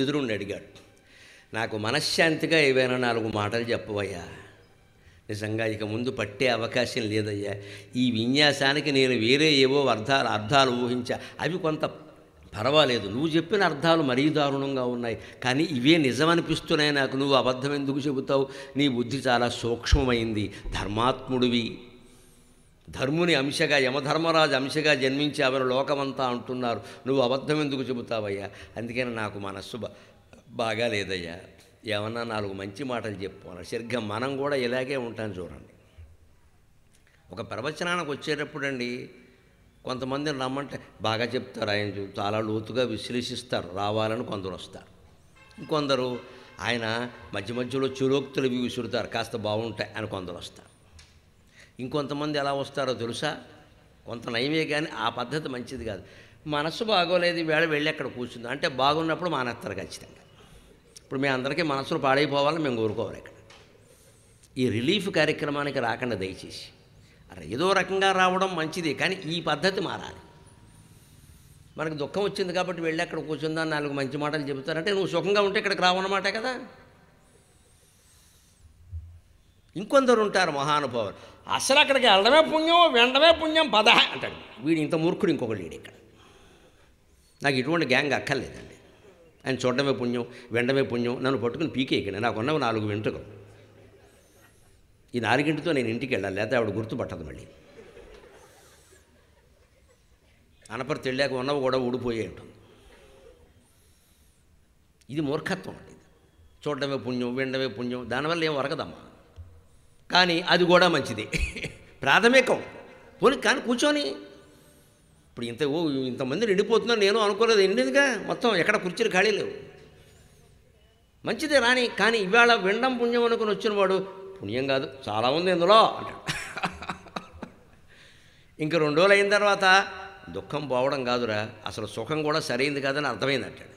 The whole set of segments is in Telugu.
విదురుణ్ణి అడిగాడు నాకు మనశ్శాంతిగా ఏవైనా నాలుగు మాటలు చెప్పవయ్యా నిజంగా ఇక ముందు పట్టే అవకాశం లేదయ్యా ఈ విన్యాసానికి నేను వేరే ఏవో అర్థాలు అర్థాలు ఊహించా అవి కొంత పర్వాలేదు నువ్వు చెప్పిన అర్థాలు మరీ దారుణంగా ఉన్నాయి కానీ ఇవే నిజమనిపిస్తున్నాయి నాకు నువ్వు అబద్ధం ఎందుకు చెబుతావు నీ బుద్ధి చాలా సూక్ష్మమైంది ధర్మాత్ముడివి ధర్ముని అంశగా యమధర్మరాజు అంశగా జన్మించావని లోకమంతా అంటున్నారు నువ్వు అబద్ధం ఎందుకు చెబుతావయ్యా అందుకని నాకు మనస్సు బాగా లేదయ్యా ఏమన్నా నాలుగు మంచి మాటలు చెప్పుకోవాలి సరిగ్గా మనం కూడా ఇలాగే ఉంటాం చూడండి ఒక ప్రవచనానికి వచ్చేటప్పుడండి కొంతమందిని రమ్మంటే బాగా చెప్తారు ఆయన చాలా లోతుగా విశ్లేషిస్తారు రావాలని కొందరు వస్తారు ఇంకొందరు ఆయన మధ్య మధ్యలో చురోక్తులు విసురుతారు కాస్త బాగుంటాయి అని కొందరు వస్తారు ఇంకొంతమంది ఎలా వస్తారో తెలుసా కొంత నయమే కానీ ఆ పద్ధతి మంచిది కాదు మనసు బాగోలేదు వేళ వెళ్ళి అక్కడ కూర్చుంది అంటే బాగున్నప్పుడు మానేస్తారు ఖచ్చితంగా ఇప్పుడు మీ అందరికీ మనసులు పాడైపోవాలని మేము కోరుకోవాలి ఇక్కడ ఈ రిలీఫ్ కార్యక్రమానికి రాకుండా దయచేసి అరే ఏదో రకంగా రావడం మంచిది కానీ ఈ పద్ధతి మారాలి మనకు దుఃఖం వచ్చింది కాబట్టి వెళ్ళి అక్కడ కూర్చుందా నాలుగు మంచి మాటలు చెబుతారంటే నువ్వు సుఖంగా ఉంటే ఇక్కడికి రావన్నమాటే కదా ఇంకొందరు ఉంటారు మహానుభావులు అసలు అక్కడికి వెళ్ళడమే పుణ్యం వెండమే పుణ్యం పద అంటాడు వీడు ఇంత మూర్ఖుడు ఇంకొకటి లేడు ఇక్కడ నాకు ఇటువంటి గ్యాంగ్ అక్కర్లేదండి ఆయన చూడడమే పుణ్యం వెండమే పుణ్యం నన్ను పట్టుకుని పీకేయకండి నాకున్నవి నాలుగు వెంట్రుకలు ఈ నాలుగింటితో నేను ఇంటికి వెళ్ళాలి లేదా ఆవిడ గుర్తుపట్టదు మళ్ళీ అనపర్తి వెళ్ళాక ఉన్నవి కూడా ఊడిపోయే ఉంటుంది ఇది మూర్ఖత్వం అండి ఇది చూడడమే పుణ్యం వెండమే పుణ్యం దానివల్ల ఏం వరకదమ్మా కానీ అది కూడా మంచిది ప్రాథమికం పోనీ కానీ కూర్చొని ఇప్పుడు ఇంత ఓ ఇంతమంది నిండిపోతున్నారు నేను అనుకోలేదు ఎండిందిగా మొత్తం ఎక్కడ కుర్చీలు ఖాళీ లేవు మంచిదే రాని కానీ ఇవాళ వినడం పుణ్యం అనుకుని వచ్చిన వాడు పుణ్యం కాదు చాలా ఉంది ఇందులో అంటాడు ఇంక రెండు రోజులు అయిన తర్వాత దుఃఖం పోవడం కాదురా అసలు సుఖం కూడా సరైంది కాదని అంటాడు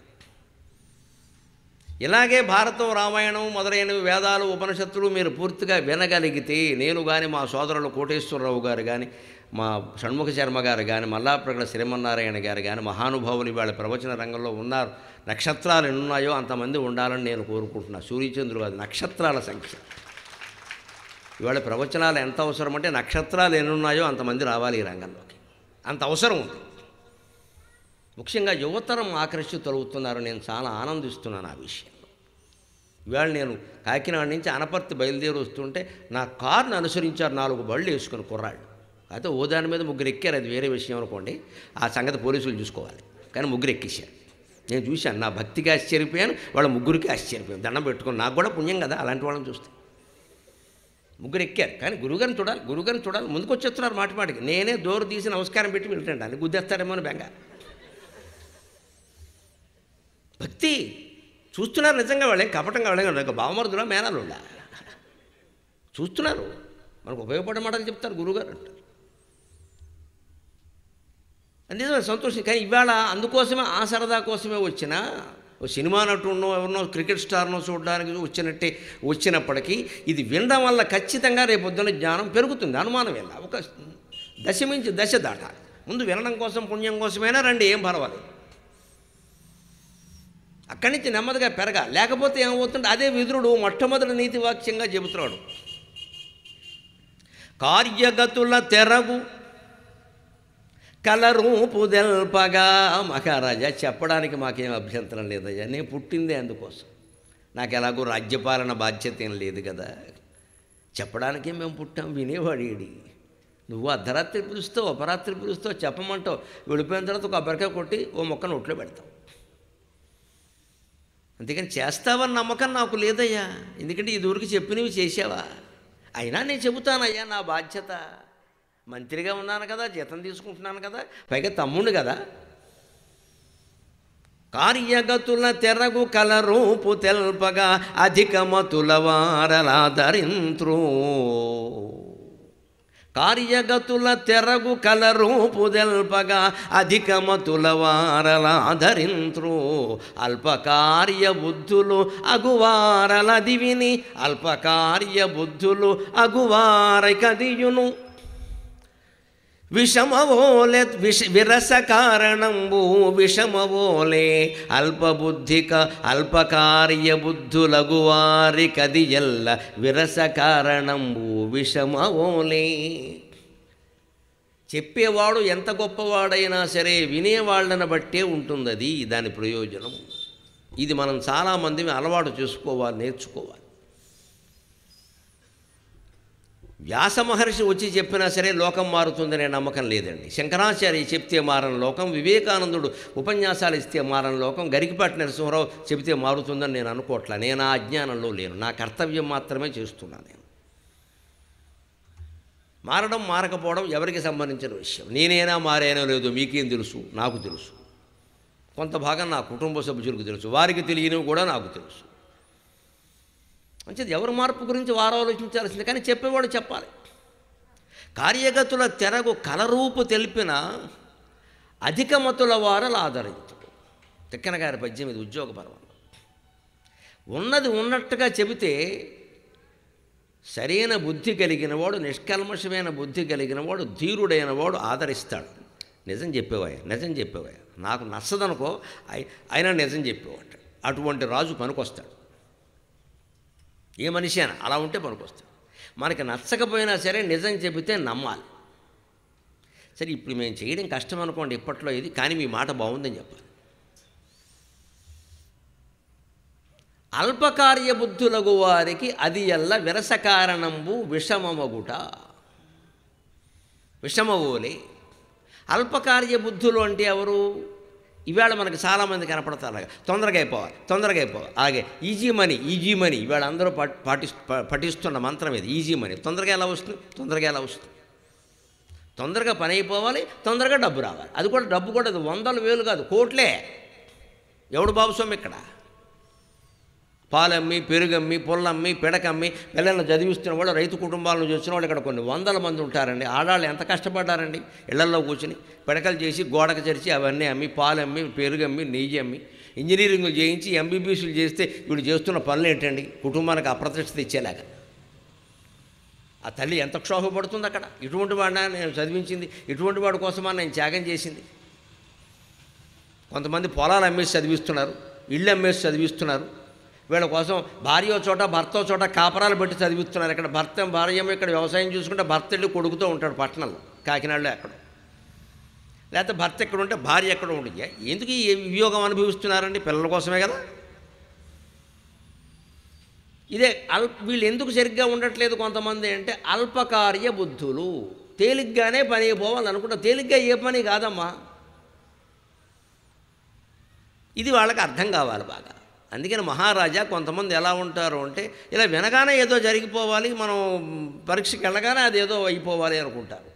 ఇలాగే భారతం రామాయణం మొదలైనవి వేదాలు ఉపనిషత్తులు మీరు పూర్తిగా వినగలిగితే నేను కానీ మా సోదరులు కోటేశ్వరరావు గారు కానీ మా షణ్ముఖ శర్మ గారు కానీ మల్లాప్రగడ శ్రీమన్నారాయణ గారు కానీ మహానుభావులు వాళ్ళ ప్రవచన రంగంలో ఉన్నారు నక్షత్రాలు ఎన్నున్నాయో అంతమంది ఉండాలని నేను కోరుకుంటున్నాను సూర్యచంద్రు అది నక్షత్రాల సంఖ్య ఇవాళ ప్రవచనాలు ఎంత అవసరం అంటే నక్షత్రాలు ఎన్నున్నాయో అంతమంది రావాలి ఈ రంగంలోకి అంత అవసరం ఉంది ముఖ్యంగా యువతరం అవుతున్నారు నేను చాలా ఆనందిస్తున్నాను ఆ విషయం ఇవాళ నేను కాకినాడ నుంచి అనపర్తి బయలుదేరి వస్తుంటే నా కారును అనుసరించారు నాలుగు బళ్ళు వేసుకుని కుర్రాళ్ళు అయితే ఓ దాని మీద ముగ్గురు ఎక్కారు అది వేరే విషయం అనుకోండి ఆ సంగతి పోలీసులు చూసుకోవాలి కానీ ముగ్గురు ఎక్కేశారు నేను చూశాను నా భక్తికి ఆశ్చర్యపోయాను వాళ్ళ ముగ్గురికి ఆశ్చర్యపోయాను దండం పెట్టుకుని నాకు కూడా పుణ్యం కదా అలాంటి వాళ్ళని చూస్తే ముగ్గురు ఎక్కారు కానీ గురుగారిని చూడాలి గురుగారిని చూడాలి ముందుకు వచ్చేస్తున్నారు మాటి మాటికి నేనే దోరు తీసి నమస్కారం పెట్టి వెళ్ళటండి అని గుద్దేస్తారేమో అని బెంగ భక్తి చూస్తున్నారు నిజంగా వాళ్ళేం కపటంగా వాళ్ళేం బావమరుదులో మేనాలు ఉండా చూస్తున్నారు మనకు ఉపయోగపడే మాటలు చెప్తారు గురువుగారు అంటారు అందుకే సంతోషం కానీ ఇవాళ అందుకోసమే ఆ సరదా కోసమే వచ్చిన సినిమా నటున్నో ఎవరినో క్రికెట్ స్టార్నో చూడడానికి వచ్చినట్టే వచ్చినప్పటికీ ఇది వినడం వల్ల ఖచ్చితంగా రేపొద్దున జ్ఞానం పెరుగుతుంది అనుమానం వెళ్ళ ఒక దశ మించి దశ దాటాలి ముందు వినడం కోసం పుణ్యం కోసమైనా రండి ఏం పర్వాలేదు అక్కడి నుంచి నెమ్మదిగా పెరగ లేకపోతే ఏమవుతుంటే అదే విదురుడు మొట్టమొదటి నీతి వాక్యంగా చెబుతున్నాడు కార్యగతుల తెరవు కలరూపు దెల్పగా మహారాజా చెప్పడానికి మాకేం అభ్యంతరం లేదయ్యా నేను పుట్టిందే అందుకోసం నాకు ఎలాగో రాజ్యపాలన బాధ్యత ఏం లేదు కదా చెప్పడానికే మేము పుట్టాం వినేవాడేడి నువ్వు అర్ధరాత్రి పిలుస్తావు అపరాత్రి పిలుస్తావు చెప్పమంటావు విడిపోయిన తర్వాత ఒక కొట్టి ఓ మొక్కను ఒట్లో పెడతావు అందుకని చేస్తావని నమ్మకం నాకు లేదయ్యా ఎందుకంటే ఇదివరకు చెప్పినవి చేసావా అయినా నేను చెబుతానయ్యా నా బాధ్యత మంత్రిగా ఉన్నాను కదా జీతం తీసుకుంటున్నాను కదా పైగా తమ్ముడు కదా కార్యగతుల తెరగు కల రూపు తెల్పగా అధికమతుల వారలా ధరింత్రో కార్యగతుల తెరగు కలరూపు తెల్పగా అధికమతుల వారలాధరింత్రు అల్పకార్య బుద్ధులు అగువారల దివిని అల్పకార్య బుద్ధులు కదియును విషమవోలే విష విరస కారణంబు విషమవోలే అల్పబుద్ధిక లఘువారి కది ఎల్ల విరస కారణంబు విషమవోలే చెప్పేవాడు ఎంత గొప్పవాడైనా సరే వినేవాళ్ళని బట్టే ఉంటుంది అది దాని ప్రయోజనం ఇది మనం చాలామంది అలవాటు చేసుకోవాలి నేర్చుకోవాలి వ్యాస మహర్షి వచ్చి చెప్పినా సరే లోకం మారుతుందనే నమ్మకం లేదండి శంకరాచార్య చెప్తే మారని లోకం వివేకానందుడు ఉపన్యాసాలు ఇస్తే మారని లోకం గరికిపాటి నరసింహరావు చెబితే మారుతుందని నేను అనుకోవట్లా నేను ఆ అజ్ఞానంలో లేను నా కర్తవ్యం మాత్రమే చేస్తున్నాను నేను మారడం మారకపోవడం ఎవరికి సంబంధించిన విషయం నేనైనా మారేనో లేదో మీకేం తెలుసు నాకు తెలుసు కొంత భాగం నా కుటుంబ సభ్యులకు తెలుసు వారికి తెలియనివి కూడా నాకు తెలుసు మంచిది ఎవరి మార్పు గురించి వారు ఆలోచించాల్సింది కానీ చెప్పేవాడు చెప్పాలి కార్యగతుల తెరగు కలరూపు తెలిపిన అధికమతుల వారలు ఆదరించు పద్యం ఇది ఉద్యోగ పర్వం ఉన్నది ఉన్నట్టుగా చెబితే సరైన బుద్ధి కలిగినవాడు నిష్కల్మషమైన బుద్ధి కలిగినవాడు వాడు ఆదరిస్తాడు నిజం చెప్పేవాయ నిజం చెప్పేవాయ నాకు నచ్చదనుకో ఆయన నిజం చెప్పేవాడు అటువంటి రాజు పనికొస్తాడు ఏ మనిషి అయినా అలా ఉంటే పనికొస్తాడు మనకి నచ్చకపోయినా సరే నిజం చెబితే నమ్మాలి సరే ఇప్పుడు మేము చేయడం కష్టం అనుకోండి ఇప్పట్లో ఇది కానీ మీ మాట బాగుందని చెప్పాలి బుద్ధులగు వారికి అది ఎల్ల కారణంబు విషమమగుట విషమవోలే బుద్ధులు అంటే ఎవరు ఇవాళ మనకు చాలామంది కనపడతారు అలాగే తొందరగా అయిపోవాలి తొందరగా అయిపోవాలి అలాగే ఈజీ మనీ ఈజీ మనీ ఇవాళ అందరూ పాటి పఠిస్తున్న మంత్రం ఇది ఈజీ మనీ తొందరగా ఎలా వస్తుంది తొందరగా ఎలా వస్తుంది తొందరగా పని అయిపోవాలి తొందరగా డబ్బు రావాలి అది కూడా డబ్బు కూడా వందల వేలు కాదు కోట్లే ఎవడు బాబు స్వామి ఇక్కడ పాలమ్మి పెరుగమ్మి పొల్లమ్మి పిడకమ్మి పిల్లలను చదివిస్తున్న వాళ్ళు రైతు కుటుంబాలను చూసిన వాళ్ళు ఇక్కడ కొన్ని వందల మంది ఉంటారండి ఆడాళ్ళు ఎంత కష్టపడ్డారండి ఇళ్లలో కూర్చుని పిడకలు చేసి గోడకు చరిచి అవన్నీ అమ్మి పాలమ్మి పెరుగమ్మి నెయ్యి అమ్మి ఇంజనీరింగ్లు చేయించి ఎంబీబీఎస్లు చేస్తే వీడు చేస్తున్న పనులు ఏంటండి కుటుంబానికి అప్రతిష్ట ఇచ్చేలాగా ఆ తల్లి ఎంత క్షోభపడుతుంది అక్కడ ఇటువంటి వాడినా నేను చదివించింది ఇటువంటి వాడి కోసమని నేను త్యాగం చేసింది కొంతమంది పొలాలు అమ్మేసి చదివిస్తున్నారు ఇళ్ళు అమ్మేసి చదివిస్తున్నారు వీళ్ళ కోసం భార్య చోట భర్త చోట కాపరాలు పెట్టి చదివిస్తున్నారు ఇక్కడ భర్త భార్య ఇక్కడ వ్యవసాయం చూసుకుంటే భర్త వెళ్ళి కొడుకుతూ ఉంటాడు పట్టణంలో కాకినాడలో ఎక్కడ లేకపోతే భర్త ఎక్కడ ఉంటే భార్య ఎక్కడ ఉంటుంది ఎందుకు ఈ వియోగం అనుభవిస్తున్నారండి పిల్లల కోసమే కదా ఇదే అల్ వీళ్ళు ఎందుకు సరిగ్గా ఉండట్లేదు కొంతమంది అంటే అల్పకార్య బుద్ధులు తేలిగ్గానే పని పోవాలి అనుకుంటా తేలిగ్గా ఏ పని కాదమ్మా ఇది వాళ్ళకి అర్థం కావాలి బాగా అందుకని మహారాజా కొంతమంది ఎలా ఉంటారు అంటే ఇలా వినగానే ఏదో జరిగిపోవాలి మనం పరీక్షకి వెళ్ళగానే అది ఏదో అయిపోవాలి అనుకుంటారు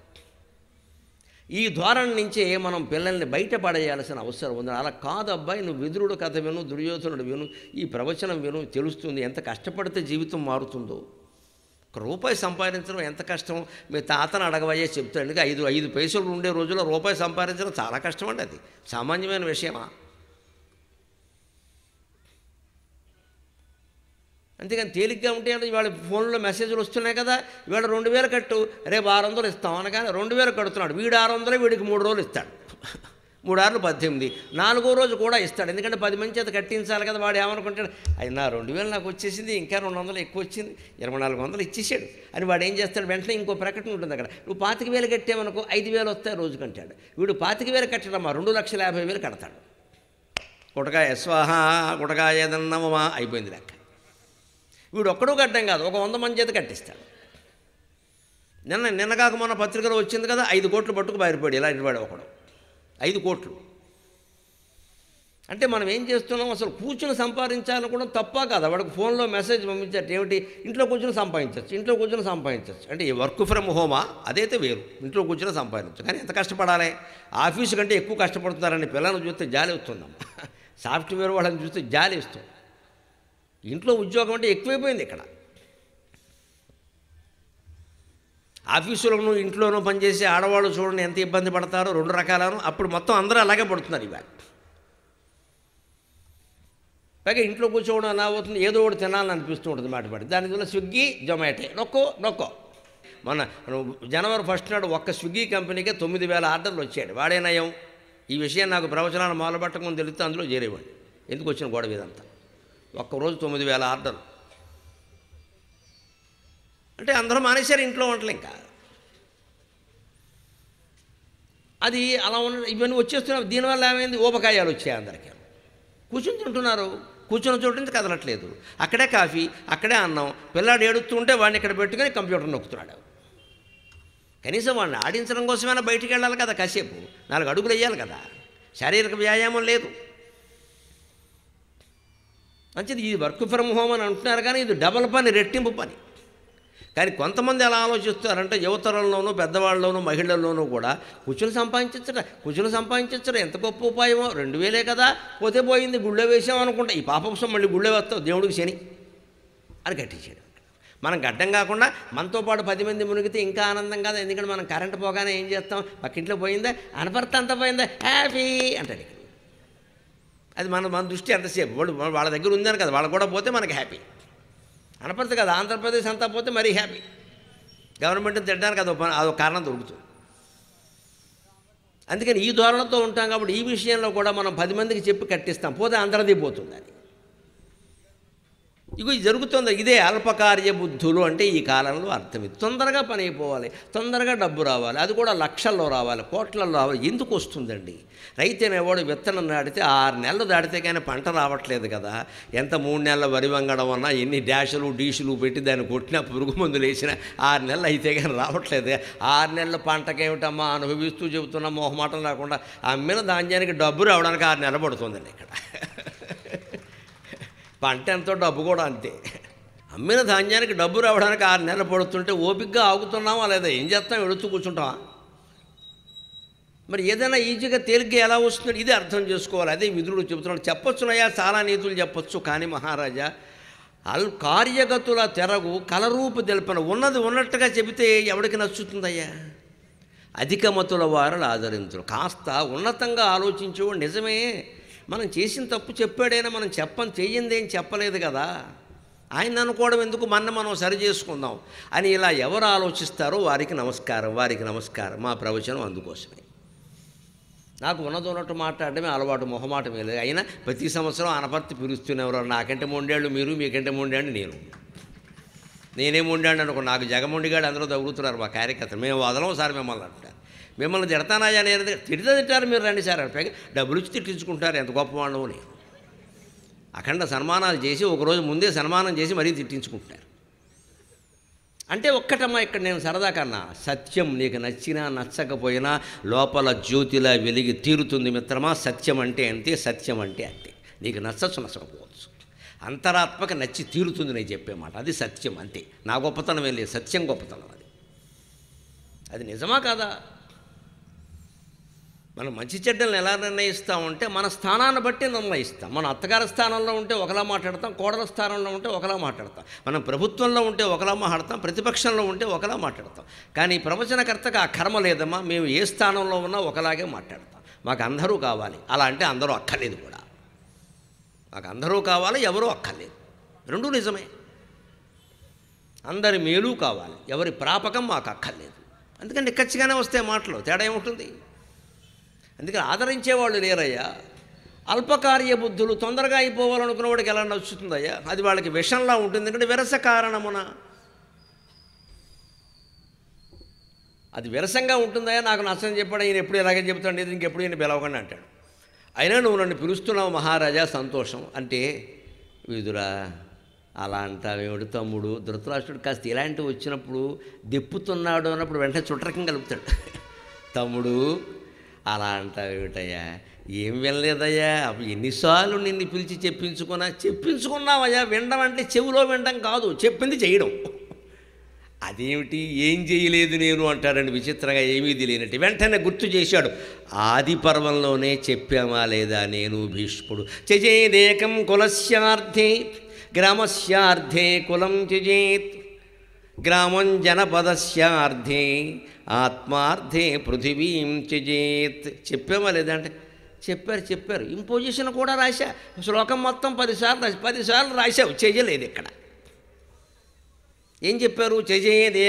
ఈ ధోరణి నుంచే మనం పిల్లల్ని బయటపడేయాల్సిన అవసరం ఉంది అలా కాదు అబ్బాయి నువ్వు విదురుడు కథ విను దుర్యోధనుడు విను ఈ ప్రవచనం విను తెలుస్తుంది ఎంత కష్టపడితే జీవితం మారుతుందో ఒక రూపాయి సంపాదించడం ఎంత కష్టం మీ తాతను అడగవయ్యే చెప్తాడు ఐదు ఐదు పైసలు ఉండే రోజుల్లో రూపాయి సంపాదించడం చాలా కష్టం అండి అది సామాన్యమైన విషయమా అంతేకాని తేలిగ్గా ఉంటే ఇవాళ ఫోన్లో మెసేజ్లు వస్తున్నాయి కదా ఇవాళ రెండు వేలు కట్టు రేపు ఆరు వందలు ఇస్తాం అనగా రెండు వేలు కడుతున్నాడు వీడు ఆరు వందలు వీడికి మూడు రోజులు ఇస్తాడు మూడు ఆరులు పద్దెనిమిది నాలుగో రోజు కూడా ఇస్తాడు ఎందుకంటే పది మంది చేత కట్టించాలి కదా వాడు ఏమనుకుంటాడు అయినా రెండు వేలు నాకు వచ్చేసింది ఇంకా రెండు వందలు ఎక్కువ వచ్చింది ఇరవై నాలుగు వందలు ఇచ్చేసాడు అని వాడు ఏం చేస్తాడు వెంటనే ఇంకో ప్రకటన ఉంటుంది అక్కడ నువ్వు పాతిక వేలు కట్టేమనుకో ఐదు వేలు వస్తాయి రోజు కంటాడు వీడు పాతిక వేలు కట్టడమ్మా రెండు లక్షల యాభై వేలు కడతాడు గుటకాయ స్వాహ గుటకాయ ఏదన్నమా అయిపోయింది లెక్క వీడు ఒక్కడూ కట్టడం కాదు ఒక వంద మంది చేత కట్టిస్తాడు నిన్న నిన్నగాక మొన్న పత్రికలో వచ్చింది కదా ఐదు కోట్లు పట్టుకు బయటపడి ఇలా నిలబడి ఒకడు ఐదు కోట్లు అంటే మనం ఏం చేస్తున్నాం అసలు కూర్చుని కూడా తప్ప కాదు వాడికి ఫోన్లో మెసేజ్ పంపించారు ఏమిటి ఇంట్లో కూర్చుని సంపాదించవచ్చు ఇంట్లో కూర్చుని సంపాదించవచ్చు అంటే ఈ వర్క్ ఫ్రమ్ హోమా అదైతే వేరు ఇంట్లో కూర్చుని సంపాదించవచ్చు కానీ ఎంత కష్టపడాలి ఆఫీసు కంటే ఎక్కువ కష్టపడుతున్నారని పిల్లలను చూస్తే జాలి వస్తుందమ్మా సాఫ్ట్వేర్ వాళ్ళని చూస్తే జాలి ఇస్తుంది ఇంట్లో ఉద్యోగం అంటే ఎక్కువైపోయింది ఇక్కడ ఆఫీసులోనూ ఇంట్లోనూ పనిచేసే ఆడవాళ్ళు చూడండి ఎంత ఇబ్బంది పడతారో రెండు రకాలను అప్పుడు మొత్తం అందరూ అలాగే పడుతున్నారు ఇవాళ పైగా ఇంట్లో కూర్చోవడం అలా అవుతుంది ఏదో ఒకటి తినాలని అనిపిస్తూ ఉంటుంది మాట పడి వల్ల స్విగ్గీ జొమాటో నొక్కో నొక్కో మన జనవరి ఫస్ట్ నాడు ఒక్క స్విగ్గీ కంపెనీకే తొమ్మిది వేల ఆర్డర్లు వచ్చాడు వాడే నయం ఈ విషయం నాకు ప్రవచనాలు మొదలుపెట్టకుండా తెలిస్తే అందులో చేరేవాడు ఎందుకు వచ్చిన గొడవ ఇదంతా ఒక్కరోజు తొమ్మిది వేల ఆర్డర్ అంటే అందరూ మానేశారు ఇంట్లో వంటలు ఇంకా అది అలా ఉన్న ఇవన్నీ వచ్చేస్తున్నాయి దీనివల్ల ఏమైంది ఊబకాయాలు వచ్చాయి అందరికీ కూర్చుని తింటున్నారు కూర్చుని చోటు నుంచి కదలట్లేదు అక్కడే కాఫీ అక్కడే అన్నం పిల్లాడు ఏడుస్తుంటే వాడిని ఇక్కడ పెట్టుకొని కంప్యూటర్ నొక్కుతున్నాడు కనీసం వాడిని ఆడించడం కోసమైనా బయటికి వెళ్ళాలి కదా కాసేపు నాలుగు అడుగులు వేయాలి కదా శారీరక వ్యాయామం లేదు మంచిది ఇది వర్క్ ఫ్రమ్ హోమ్ అని అంటున్నారు కానీ ఇది డబల్ పని రెట్టింపు పని కానీ కొంతమంది ఎలా ఆలోచిస్తారంటే యువతరంలోనూ పెద్దవాళ్ళలోనూ మహిళల్లోనూ కూడా కుచులు సంపాదించచ్చట కుచులు సంపాదించచ్చట ఎంత గొప్ప ఉపాయమో రెండు వేలే కదా పోతే పోయింది గుళ్ళో వేసాం అనుకుంటే ఈ పాపపుసం మళ్ళీ గుళ్ళే వేస్తావు దేవుడికి శని అని కట్టించాడు మనం గడ్డం కాకుండా మనతో పాటు పది మంది మునిగితే ఇంకా ఆనందం కాదు ఎందుకంటే మనం కరెంట్ పోగానే ఏం చేస్తాం పక్కింట్లో పోయిందా అనపర్త అంతా పోయిందా హ్యాపీ అంటాడు అది మన మన దృష్టి ఎంతసేపు వాళ్ళు వాళ్ళ దగ్గర ఉందని కదా వాళ్ళు కూడా పోతే మనకి హ్యాపీ అనపడదు కదా ఆంధ్రప్రదేశ్ అంతా పోతే మరీ హ్యాపీ గవర్నమెంట్ని తిట్టడానికి అదో అదొక కారణం దొరుకుతుంది అందుకని ఈ ధోరణితో ఉంటాం కాబట్టి ఈ విషయంలో కూడా మనం పది మందికి చెప్పి కట్టిస్తాం పోతే అందరిది పోతుంది అది ఇగో జరుగుతుంది ఇదే అల్పకార్య బుద్ధులు అంటే ఈ కాలంలో అర్థం తొందరగా పని అయిపోవాలి తొందరగా డబ్బు రావాలి అది కూడా లక్షల్లో రావాలి కోట్లలో రావాలి ఎందుకు వస్తుందండి రైతు అనేవాడు విత్తనం దాటితే ఆరు నెలలు దాటితే కానీ పంట రావట్లేదు కదా ఎంత మూడు నెలల వరి వంగడం అన్నా ఎన్ని డ్యాషులు డీషులు పెట్టి దాన్ని కొట్టినా పురుగు మందులు వేసినా ఆరు నెలలు అయితే కానీ రావట్లేదు ఆరు నెలల పంటకేమిటమ్మా అనుభవిస్తూ చెబుతున్నా మొహమాటం లేకుండా అమ్మిన ధాన్యానికి డబ్బు రావడానికి ఆరు నెలలు పడుతుందండి ఇక్కడ పంట ఎంతో డబ్బు కూడా అంతే అమ్మిన ధాన్యానికి డబ్బు రావడానికి ఆరు నెలలు పడుతుంటే ఓపికగా ఆగుతున్నావా లేదా ఏం చేస్తాం ఎడుతూ కూర్చుంటావా మరి ఏదైనా ఈజీగా తేలిగ్గా ఎలా వస్తుందో ఇది అర్థం చేసుకోవాలి అదే విధుడు చెబుతున్నాడు చెప్పొచ్చునయ్యా చాలా నీతులు చెప్పొచ్చు కానీ మహారాజా అల్ కార్యగతుల తెరగు కలరూపు తెలిపిన ఉన్నది ఉన్నట్టుగా చెబితే ఎవడికి నచ్చుతుందయ్యా అధిక మతుల వారు ఆదరించరు కాస్త ఉన్నతంగా ఆలోచించేవాడు నిజమే మనం చేసిన తప్పు చెప్పాడైనా మనం చెప్పని చెయ్యింది ఏం చెప్పలేదు కదా ఆయన అనుకోవడం ఎందుకు మన మనం సరి చేసుకుందాం అని ఇలా ఎవరు ఆలోచిస్తారో వారికి నమస్కారం వారికి నమస్కారం మా ప్రవచనం అందుకోసమే నాకు ఉన్నదోనట్టు మాట్లాడడమే అలవాటు మొహమాటమే లేదు అయినా ప్రతి సంవత్సరం అనపర్తి పిలుస్తున్నెవరు నాకంటే మూడేళ్ళు మీరు మీకంటే మూడేళ్ళు నేను నేనేం ఉండాడు అనుకో నాకు జగముండిగాడు అందరూ తగులుతున్నారు మా కార్యకర్త మేము వదలం సార్ మిమ్మల్ని అంటారు మిమ్మల్ని తిడతానయ్యా నేను తిడితే తిట్టారు మీరు రండి సార్ పైగా డబ్బులు ఇచ్చి తిట్టించుకుంటారు ఎంత గొప్పవాళ్ళు అని అఖండ సన్మానాలు చేసి ఒకరోజు ముందే సన్మానం చేసి మరీ తిట్టించుకుంటున్నారు అంటే ఒక్కటమ్మా ఇక్కడ నేను సరదా కన్నా సత్యం నీకు నచ్చినా నచ్చకపోయినా లోపల జ్యోతిలా వెలిగి తీరుతుంది మిత్రమా సత్యం అంటే అంతే సత్యం అంటే అంతే నీకు నచ్చచ్చు నచ్చకపోవచ్చు అంతరాత్మక నచ్చి తీరుతుంది నేను చెప్పే మాట అది సత్యం అంతే నా గొప్పతనం లేదు సత్యం గొప్పతనం అది అది నిజమా కాదా మనం మంచి చెడ్డలను ఎలా నిర్ణయిస్తామంటే మన స్థానాన్ని బట్టి నిర్ణయిస్తాం మన అత్తగారి స్థానంలో ఉంటే ఒకలా మాట్లాడతాం కోడల స్థానంలో ఉంటే ఒకలా మాట్లాడతాం మనం ప్రభుత్వంలో ఉంటే ఒకలా మాట్లాడతాం ప్రతిపక్షంలో ఉంటే ఒకలా మాట్లాడతాం కానీ ప్రవచనకర్తగా ఆ కర్మ లేదమ్మా మేము ఏ స్థానంలో ఉన్నా ఒకలాగే మాట్లాడతాం మాకు అందరూ కావాలి అలా అంటే అందరూ అక్కర్లేదు కూడా మాకు అందరూ కావాలి ఎవరూ అక్కర్లేదు రెండూ నిజమే అందరి మేలు కావాలి ఎవరి ప్రాపకం మాకు అక్కర్లేదు అందుకని ఖచ్చితంగానే వస్తే మాటలు తేడా ఏముంటుంది అందుకని ఆదరించేవాళ్ళు లేరయ్యా అల్పకార్య బుద్ధులు తొందరగా అయిపోవాలనుకున్న వాడికి ఎలా నచ్చుతుందయ్యా అది వాళ్ళకి విషంలా ఉంటుంది ఎందుకంటే విరస కారణమున అది విరసంగా ఉంటుందయ్యా నాకు నచ్చని చెప్పాడు ఈయన ఎప్పుడు ఎలాగే చెప్తాడు ఇది ఇంకెప్పుడు ఈయన పిలవకండి అంటాడు అయినా నువ్వు నన్ను పిలుస్తున్నావు మహారాజా సంతోషం అంటే విదురా అలా అంటావేమిడు తమ్ముడు ధృతరాష్ట్రుడు కాస్త ఇలాంటివి వచ్చినప్పుడు దెప్పుతున్నాడు అన్నప్పుడు వెంటనే చుట్టరకం కలుపుతాడు తమ్ముడు అలా ఏమిటయ్యా ఏం వినలేదయ్యా ఎన్నిసార్లు నిన్ను పిలిచి చెప్పించుకున్నా చెప్పించుకున్నావయ్యా వినడం అంటే చెవిలో వినడం కాదు చెప్పింది చేయడం అదేమిటి ఏం చేయలేదు నేను అంటారండి విచిత్రంగా ఏమీ తెలియనట్టు వెంటనే గుర్తు చేశాడు ఆది పర్వంలోనే చెప్పామా లేదా నేను భీష్ముడు చజేదేకం కులస్యార్థే గ్రామస్యార్థే కులం చజేత్ గ్రామం జనపదస్యార్థే ఆత్మార్థే పృథివీం చెజేత్ చెప్పామా లేదంటే చెప్పారు చెప్పారు ఇంపోజిషన్ కూడా రాశా శ్లోకం మొత్తం పదిసార్లు రాసి పదిసార్లు రాశావు చేయలేదు ఇక్కడ ఏం చెప్పారు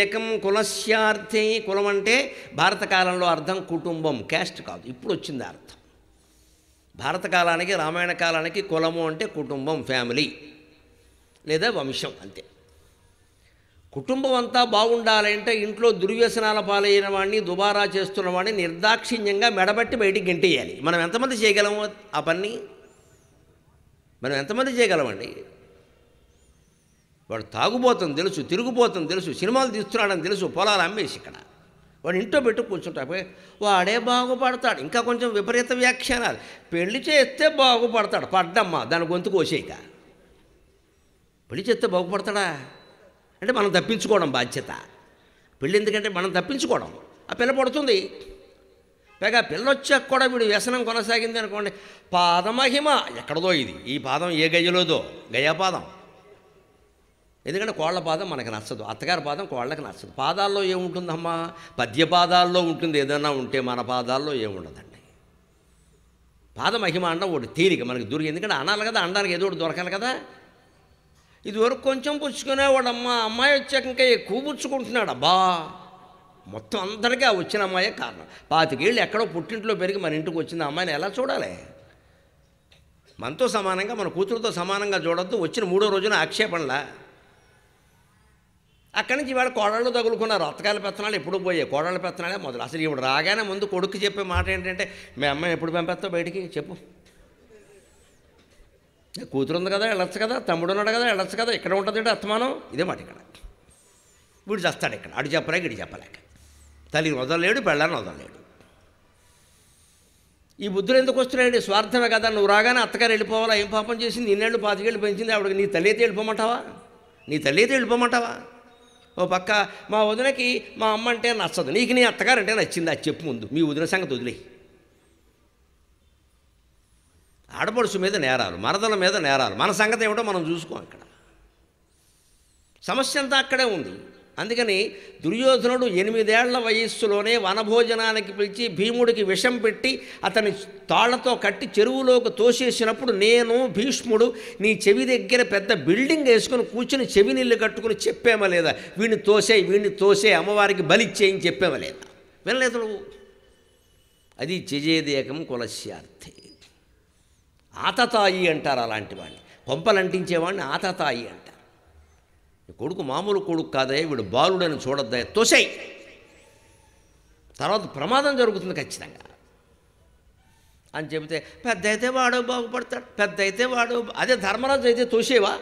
ఏకం కులస్యార్థే కులం అంటే భారతకాలంలో అర్థం కుటుంబం క్యాస్ట్ కాదు ఇప్పుడు వచ్చింది అర్థం భారతకాలానికి రామాయణ కాలానికి కులము అంటే కుటుంబం ఫ్యామిలీ లేదా వంశం అంతే కుటుంబం అంతా బాగుండాలంటే ఇంట్లో దుర్వ్యసనాల పాలైన వాడిని దుబారా చేస్తున్న వాడిని నిర్దాక్షిణ్యంగా మెడబట్టి బయటికి గెంటేయాలి మనం ఎంతమంది చేయగలము ఆ పని మనం ఎంతమంది చేయగలమండి వాడు తాగుబోతుంది తెలుసు తిరుగుపోతుంది తెలుసు సినిమాలు తీస్తున్నాడని తెలుసు పొలాలు అమ్మేసి ఇక్కడ వాడు ఇంట్లో పెట్టు కూర్చుంటా వాడే బాగుపడతాడు ఇంకా కొంచెం విపరీత వ్యాఖ్యానాలు పెళ్లి చేస్తే బాగుపడతాడు పడ్డమ్మా దాని గొంతు కోసేయక పెళ్లి చేస్తే బాగుపడతాడా అంటే మనం తప్పించుకోవడం బాధ్యత పెళ్ళి ఎందుకంటే మనం తప్పించుకోవడం ఆ పిల్ల పడుతుంది పైగా వచ్చాక కూడా వీడు వ్యసనం కొనసాగింది అనుకోండి పాదమహిమ ఎక్కడదో ఇది ఈ పాదం ఏ గయ్యలోదో పాదం ఎందుకంటే కోళ్ల పాదం మనకు నచ్చదు అత్తగారి పాదం కోళ్ళకి నచ్చదు పాదాల్లో ఏముంటుందమ్మా పద్య పాదాల్లో ఉంటుంది ఏదైనా ఉంటే మన పాదాల్లో ఏముండదండి పాదమహిమ అండం ఒకటి తీరిక మనకి దొరికి ఎందుకంటే అనాలి కదా అండానికి ఏదో ఒకటి దొరకాలి కదా ఇదివరకు కొంచెం పుచ్చుకునేవాడు అమ్మ అమ్మాయి వచ్చాక ఇంకా ఎక్కువ పుచ్చుకుంటున్నాడు అబ్బా మొత్తం అందరికీ ఆ వచ్చిన అమ్మాయే కారణం పాతికేళ్ళు ఎక్కడో పుట్టింట్లో పెరిగి మన ఇంటికి వచ్చిన అమ్మాయిని ఎలా చూడాలి మనతో సమానంగా మన కూతురుతో సమానంగా చూడొద్దు వచ్చిన మూడో రోజున ఆక్షేపణలా అక్కడి నుంచి ఇవాళ కోడళ్ళు తగులుకున్నారు అత్తకాయల పెత్తనాలు ఎప్పుడు పోయాయి కోడళ్ళ పెత్తనాలే మొదలు అసలు ఇప్పుడు రాగానే ముందు కొడుకు చెప్పే మాట ఏంటంటే మీ అమ్మాయి ఎప్పుడు పంపేస్తావు బయటికి చెప్పు కూతురు ఉంది కదా వెళ్ళచ్చు కదా తమ్ముడు ఉన్నాడు కదా వెళ్ళచ్చు కదా ఇక్కడ ఉంటుంది అత్తమానం ఇదే మాట ఇక్కడ వీడు చేస్తాడు ఇక్కడ అడు చెప్పలేక ఇటు చెప్పలేక తల్లి వదలలేడు పెళ్ళని వదలలేడు ఈ బుద్ధులు ఎందుకు వస్తున్నాయండి స్వార్థమే కదా నువ్వు రాగానే అత్తగారు వెళ్ళిపోవాలా ఏం పాపం చేసింది నిన్నేళ్ళు పాతికేళ్ళు పెంచింది ఆవిడకి నీ తల్లి అయితే వెళ్ళిపోమంటావా నీ తల్లి అయితే వెళ్ళిపోమంటావా ఓ పక్క మా వదినకి మా అమ్మ అంటే నచ్చదు నీకు నీ అత్తగారు అంటే నచ్చింది అది చెప్పు ముందు మీ వదిన సంగతి వదిలేయి ఆడపడుచు మీద నేరాలు మరదల మీద నేరాలు మన సంగతి ఏమిటో మనం చూసుకోం ఇక్కడ సమస్య అంతా అక్కడే ఉంది అందుకని దుర్యోధనుడు ఎనిమిదేళ్ల వయస్సులోనే వనభోజనానికి పిలిచి భీముడికి విషం పెట్టి అతని తాళ్లతో కట్టి చెరువులోకి తోసేసినప్పుడు నేను భీష్ముడు నీ చెవి దగ్గర పెద్ద బిల్డింగ్ వేసుకుని కూర్చుని చెవి నీళ్ళు కట్టుకుని చెప్పేమా లేదా వీడిని తోసే వీడిని తోసే అమ్మవారికి బలిచ్చేయని చెప్పేమా లేదా వినలేదు నువ్వు అది చెజేదేకం కులశ్యార్థి ఆతతాయి అంటారు అలాంటి వాళ్ళని అంటించేవాడిని ఆతతాయి అంటారు కొడుకు మామూలు కొడుకు కాదే వీడు బాలుడని చూడొద్దా తొసై తర్వాత ప్రమాదం జరుగుతుంది ఖచ్చితంగా అని చెబితే పెద్ద అయితే వాడు బాగుపడతాడు పెద్ద అయితే వాడు అదే ధర్మరాజు అయితే తోసేవా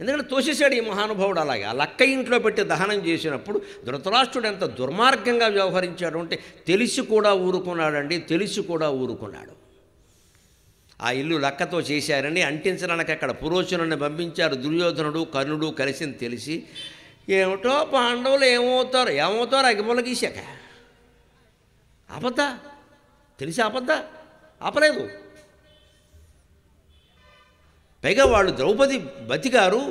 ఎందుకంటే తోసేసాడు ఈ మహానుభావుడు అలాగే ఆ లక్క ఇంట్లో పెట్టి దహనం చేసినప్పుడు ధృతరాష్ట్రుడు ఎంత దుర్మార్గంగా వ్యవహరించాడు అంటే తెలిసి కూడా ఊరుకున్నాడండి తెలిసి కూడా ఊరుకున్నాడు ఆ ఇల్లు లక్కతో చేశారని అంటించడానికి అక్కడ పురోచనుని పంపించారు దుర్యోధనుడు కర్ణుడు కలిసింది తెలిసి ఏమిటో పాండవులు ఏమవుతారు ఏమవుతారు అగ్గిమూల గీశాక ఆపద్దా తెలిసి ఆపద్దా ఆపలేదు పైగా వాళ్ళు ద్రౌపది బతికారు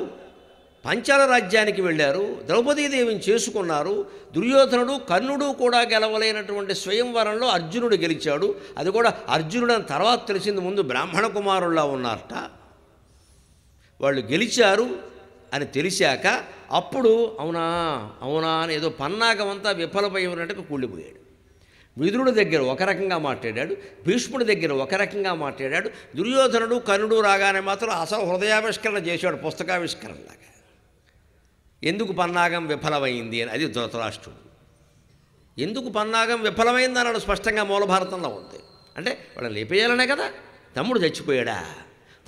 పంచాల రాజ్యానికి వెళ్ళారు ద్రౌపదీదేవిని చేసుకున్నారు దుర్యోధనుడు కర్ణుడు కూడా గెలవలేనటువంటి స్వయంవరంలో అర్జునుడు గెలిచాడు అది కూడా అర్జునుడు అని తర్వాత తెలిసింది ముందు బ్రాహ్మణ కుమారుల్లా ఉన్నారట వాళ్ళు గెలిచారు అని తెలిసాక అప్పుడు అవునా అవునా అని ఏదో పన్నాగమంతా విఫలమై ఉన్నట్టుగా కూలిపోయాడు విదురుడి దగ్గర ఒక రకంగా మాట్లాడాడు భీష్ముడి దగ్గర ఒక రకంగా మాట్లాడాడు దుర్యోధనుడు కర్ణుడు రాగానే మాత్రం అసలు హృదయావిష్కరణ చేశాడు పుస్తకావిష్కరణలాగా ఎందుకు పన్నాగం విఫలమైంది అని అది ధృతరాష్ట్రుడు ఎందుకు పన్నాగం విఫలమైంది అన్నాడు స్పష్టంగా మూలభారతంలో ఉంది అంటే వాళ్ళని లేపేయాలనే కదా తమ్ముడు చచ్చిపోయాడా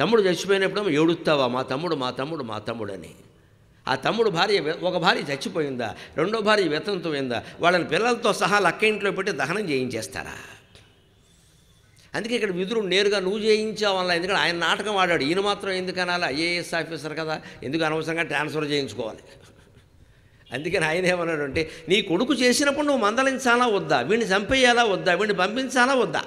తమ్ముడు చచ్చిపోయినప్పుడు ఏడుస్తావా మా తమ్ముడు మా తమ్ముడు మా తమ్ముడు అని ఆ తమ్ముడు భార్య ఒక భార్య చచ్చిపోయిందా రెండో భార్య వితంతమైందా వాళ్ళని పిల్లలతో సహా లక్క ఇంట్లో పెట్టి దహనం చేయించేస్తారా అందుకే ఇక్కడ విదురుడు నేరుగా నువ్వు చేయించావు అలా ఎందుకంటే ఆయన నాటకం ఆడాడు ఈయన మాత్రం అనాలి ఐఏఎస్ ఆఫీసర్ కదా ఎందుకు అనవసరంగా ట్రాన్స్ఫర్ చేయించుకోవాలి అందుకని ఆయన ఏమన్నాడు అంటే నీ కొడుకు చేసినప్పుడు నువ్వు మందలించాలా వద్దా వీడిని చంపేయాలా వద్దా వీడిని పంపించాలా వద్దా